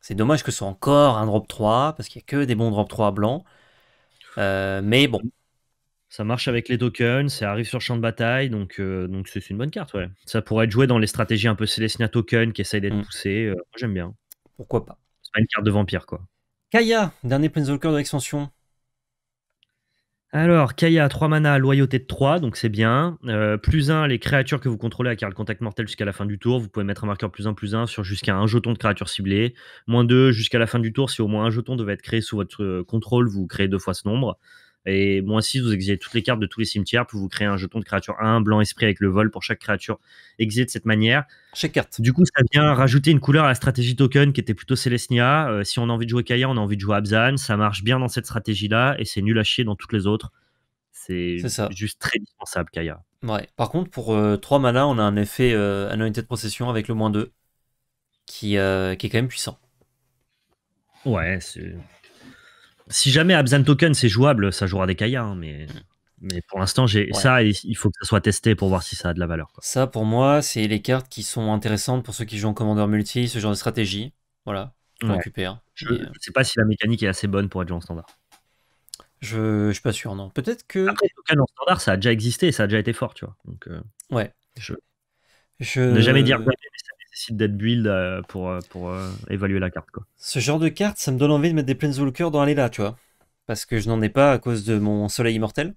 c'est dommage que ce soit encore un drop 3, parce qu'il n'y a que des bons drop 3 blancs. Euh, mais bon. Ça marche avec les tokens, ça arrive sur champ de bataille, donc euh, donc c'est une bonne carte, ouais. Ça pourrait être joué dans les stratégies un peu Celestia token qui essayent d'être mm. euh, moi j'aime bien. Pourquoi pas C'est pas une carte de vampire, quoi. Kaya, dernier Planeswalker de l'extension. Alors, Kaya, 3 mana, loyauté de 3, donc c'est bien. Euh, plus 1, les créatures que vous contrôlez acquièrent le contact mortel jusqu'à la fin du tour. Vous pouvez mettre un marqueur plus 1, plus 1 sur jusqu'à un jeton de créature ciblée. Moins 2, jusqu'à la fin du tour, si au moins un jeton devait être créé sous votre euh, contrôle, vous créez deux fois ce nombre. Et moins 6, vous exilez toutes les cartes de tous les cimetières, pour vous créer un jeton de créature 1, blanc esprit avec le vol pour chaque créature exilée de cette manière. Chaque carte. Du coup, ça vient rajouter une couleur à la stratégie token qui était plutôt Celestia. Euh, si on a envie de jouer Kaya, on a envie de jouer Abzan. Ça marche bien dans cette stratégie-là et c'est nul à chier dans toutes les autres. C'est juste très dispensable, Kaya. Ouais. Par contre, pour 3 euh, mana, on a un effet euh, de Procession avec le moins 2 qui, euh, qui est quand même puissant. Ouais, c'est si jamais Abzan Token c'est jouable, ça jouera des Kaya, hein, mm. mais. pour l'instant, j'ai ça, il faut que ça soit testé pour voir si ça a de la valeur. Ça, pour moi, c'est les cartes qui sont intéressantes pour ceux qui jouent en commandeur multi, ce genre de stratégie. Voilà, je récupère. Euh, je ne sais pas si la mécanique est assez bonne pour être joué en standard. Je ne suis pas sûr, non. Peut-être que. en standard, ça a déjà existé, ça a déjà été fort, tu vois. Donc, euh, Ouais. Je... Ne jamais dire, d'être build euh, pour, euh, pour euh, évaluer la carte. Quoi. Ce genre de carte, ça me donne envie de mettre des Planeswalkers dans Alela, tu vois. Parce que je n'en ai pas à cause de mon Soleil Immortel.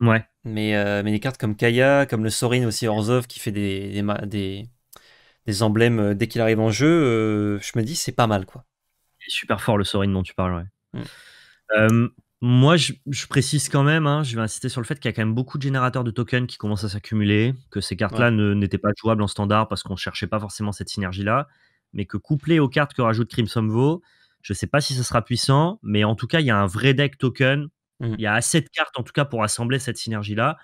Ouais. Mais, mais des cartes comme Kaya, comme le Sorin aussi, Orzov, qui fait des, des, des, des emblèmes dès qu'il arrive en jeu, je me dis, c'est pas mal, quoi. Il est super fort le Sorin dont tu parles, ouais. Mm. Moi, je, précise quand même, hein, je vais insister sur le fait qu'il y a quand même beaucoup de générateurs de tokens qui commencent à s'accumuler, que ces cartes-là n'étaient pas jouables en standard parce qu'on ne cherchait pas forcément cette synergie-là, mais que couplé aux cartes que rajoute Crimson Vaux je ne sais pas si ça sera puissant, mais en tout cas, il y a un vrai deck token. Mmh. Il y a assez de cartes en tout cas pour assembler cette synergie-là.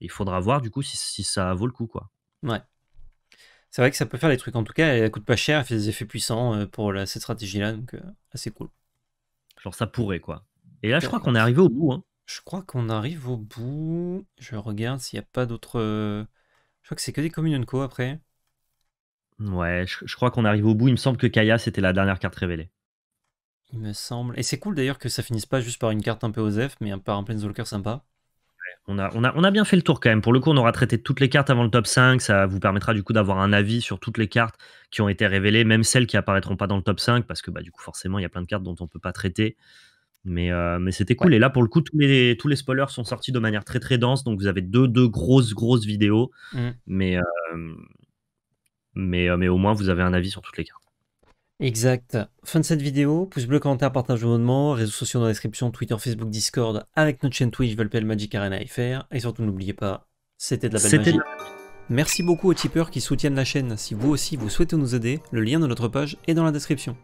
Il faudra voir du coup si, ça vaut le coup. quoi. Ouais. C'est vrai que ça peut faire des trucs. En tout cas, elle coûte pas cher, elle fait des effets puissants euh, pour cette stratégie-là, donc euh, assez cool. Genre ça pourrait quoi. Et là, je crois qu'on est arrivé au bout. Hein. Je crois qu'on arrive au bout. Je regarde s'il n'y a pas d'autres. Euh, je crois que c'est que des communion co après. Ouais, je, crois qu'on arrive au bout. Il me semble que Kaya, c'était la dernière carte révélée. Il me semble. Et c'est cool d'ailleurs que ça finisse pas juste par une carte un peu OZEF, mais par un Planeswalker sympa. On a, on, a, on a, bien fait le tour quand même. Pour le coup, on aura traité toutes les cartes avant le top 5. Ça vous permettra du coup d'avoir un avis sur toutes les cartes qui ont été révélées, même celles qui apparaîtront pas dans le top 5, parce que bah, du coup, forcément, il y a plein de cartes dont on ne peut pas traiter. Mais, euh, mais c'était cool. Et là, pour le coup, tous les, tous les spoilers sont sortis de manière très très dense. Donc vous avez deux, deux grosses, grosses vidéos. Mm. Mais, euh, mais, euh, mais au moins, vous avez un avis sur toutes les cartes. Exact. Fin de cette vidéo. Pouce bleu, commentaire, partage abonnement, réseaux sociaux dans la description, Twitter, Facebook, Discord, avec notre chaîne Twitch, Valpel Magic Arena FR. Et surtout, n'oubliez pas, c'était de la belle magie. Merci beaucoup aux tipeurs qui soutiennent la chaîne. Si vous aussi vous souhaitez nous aider, le lien de notre page est dans la description.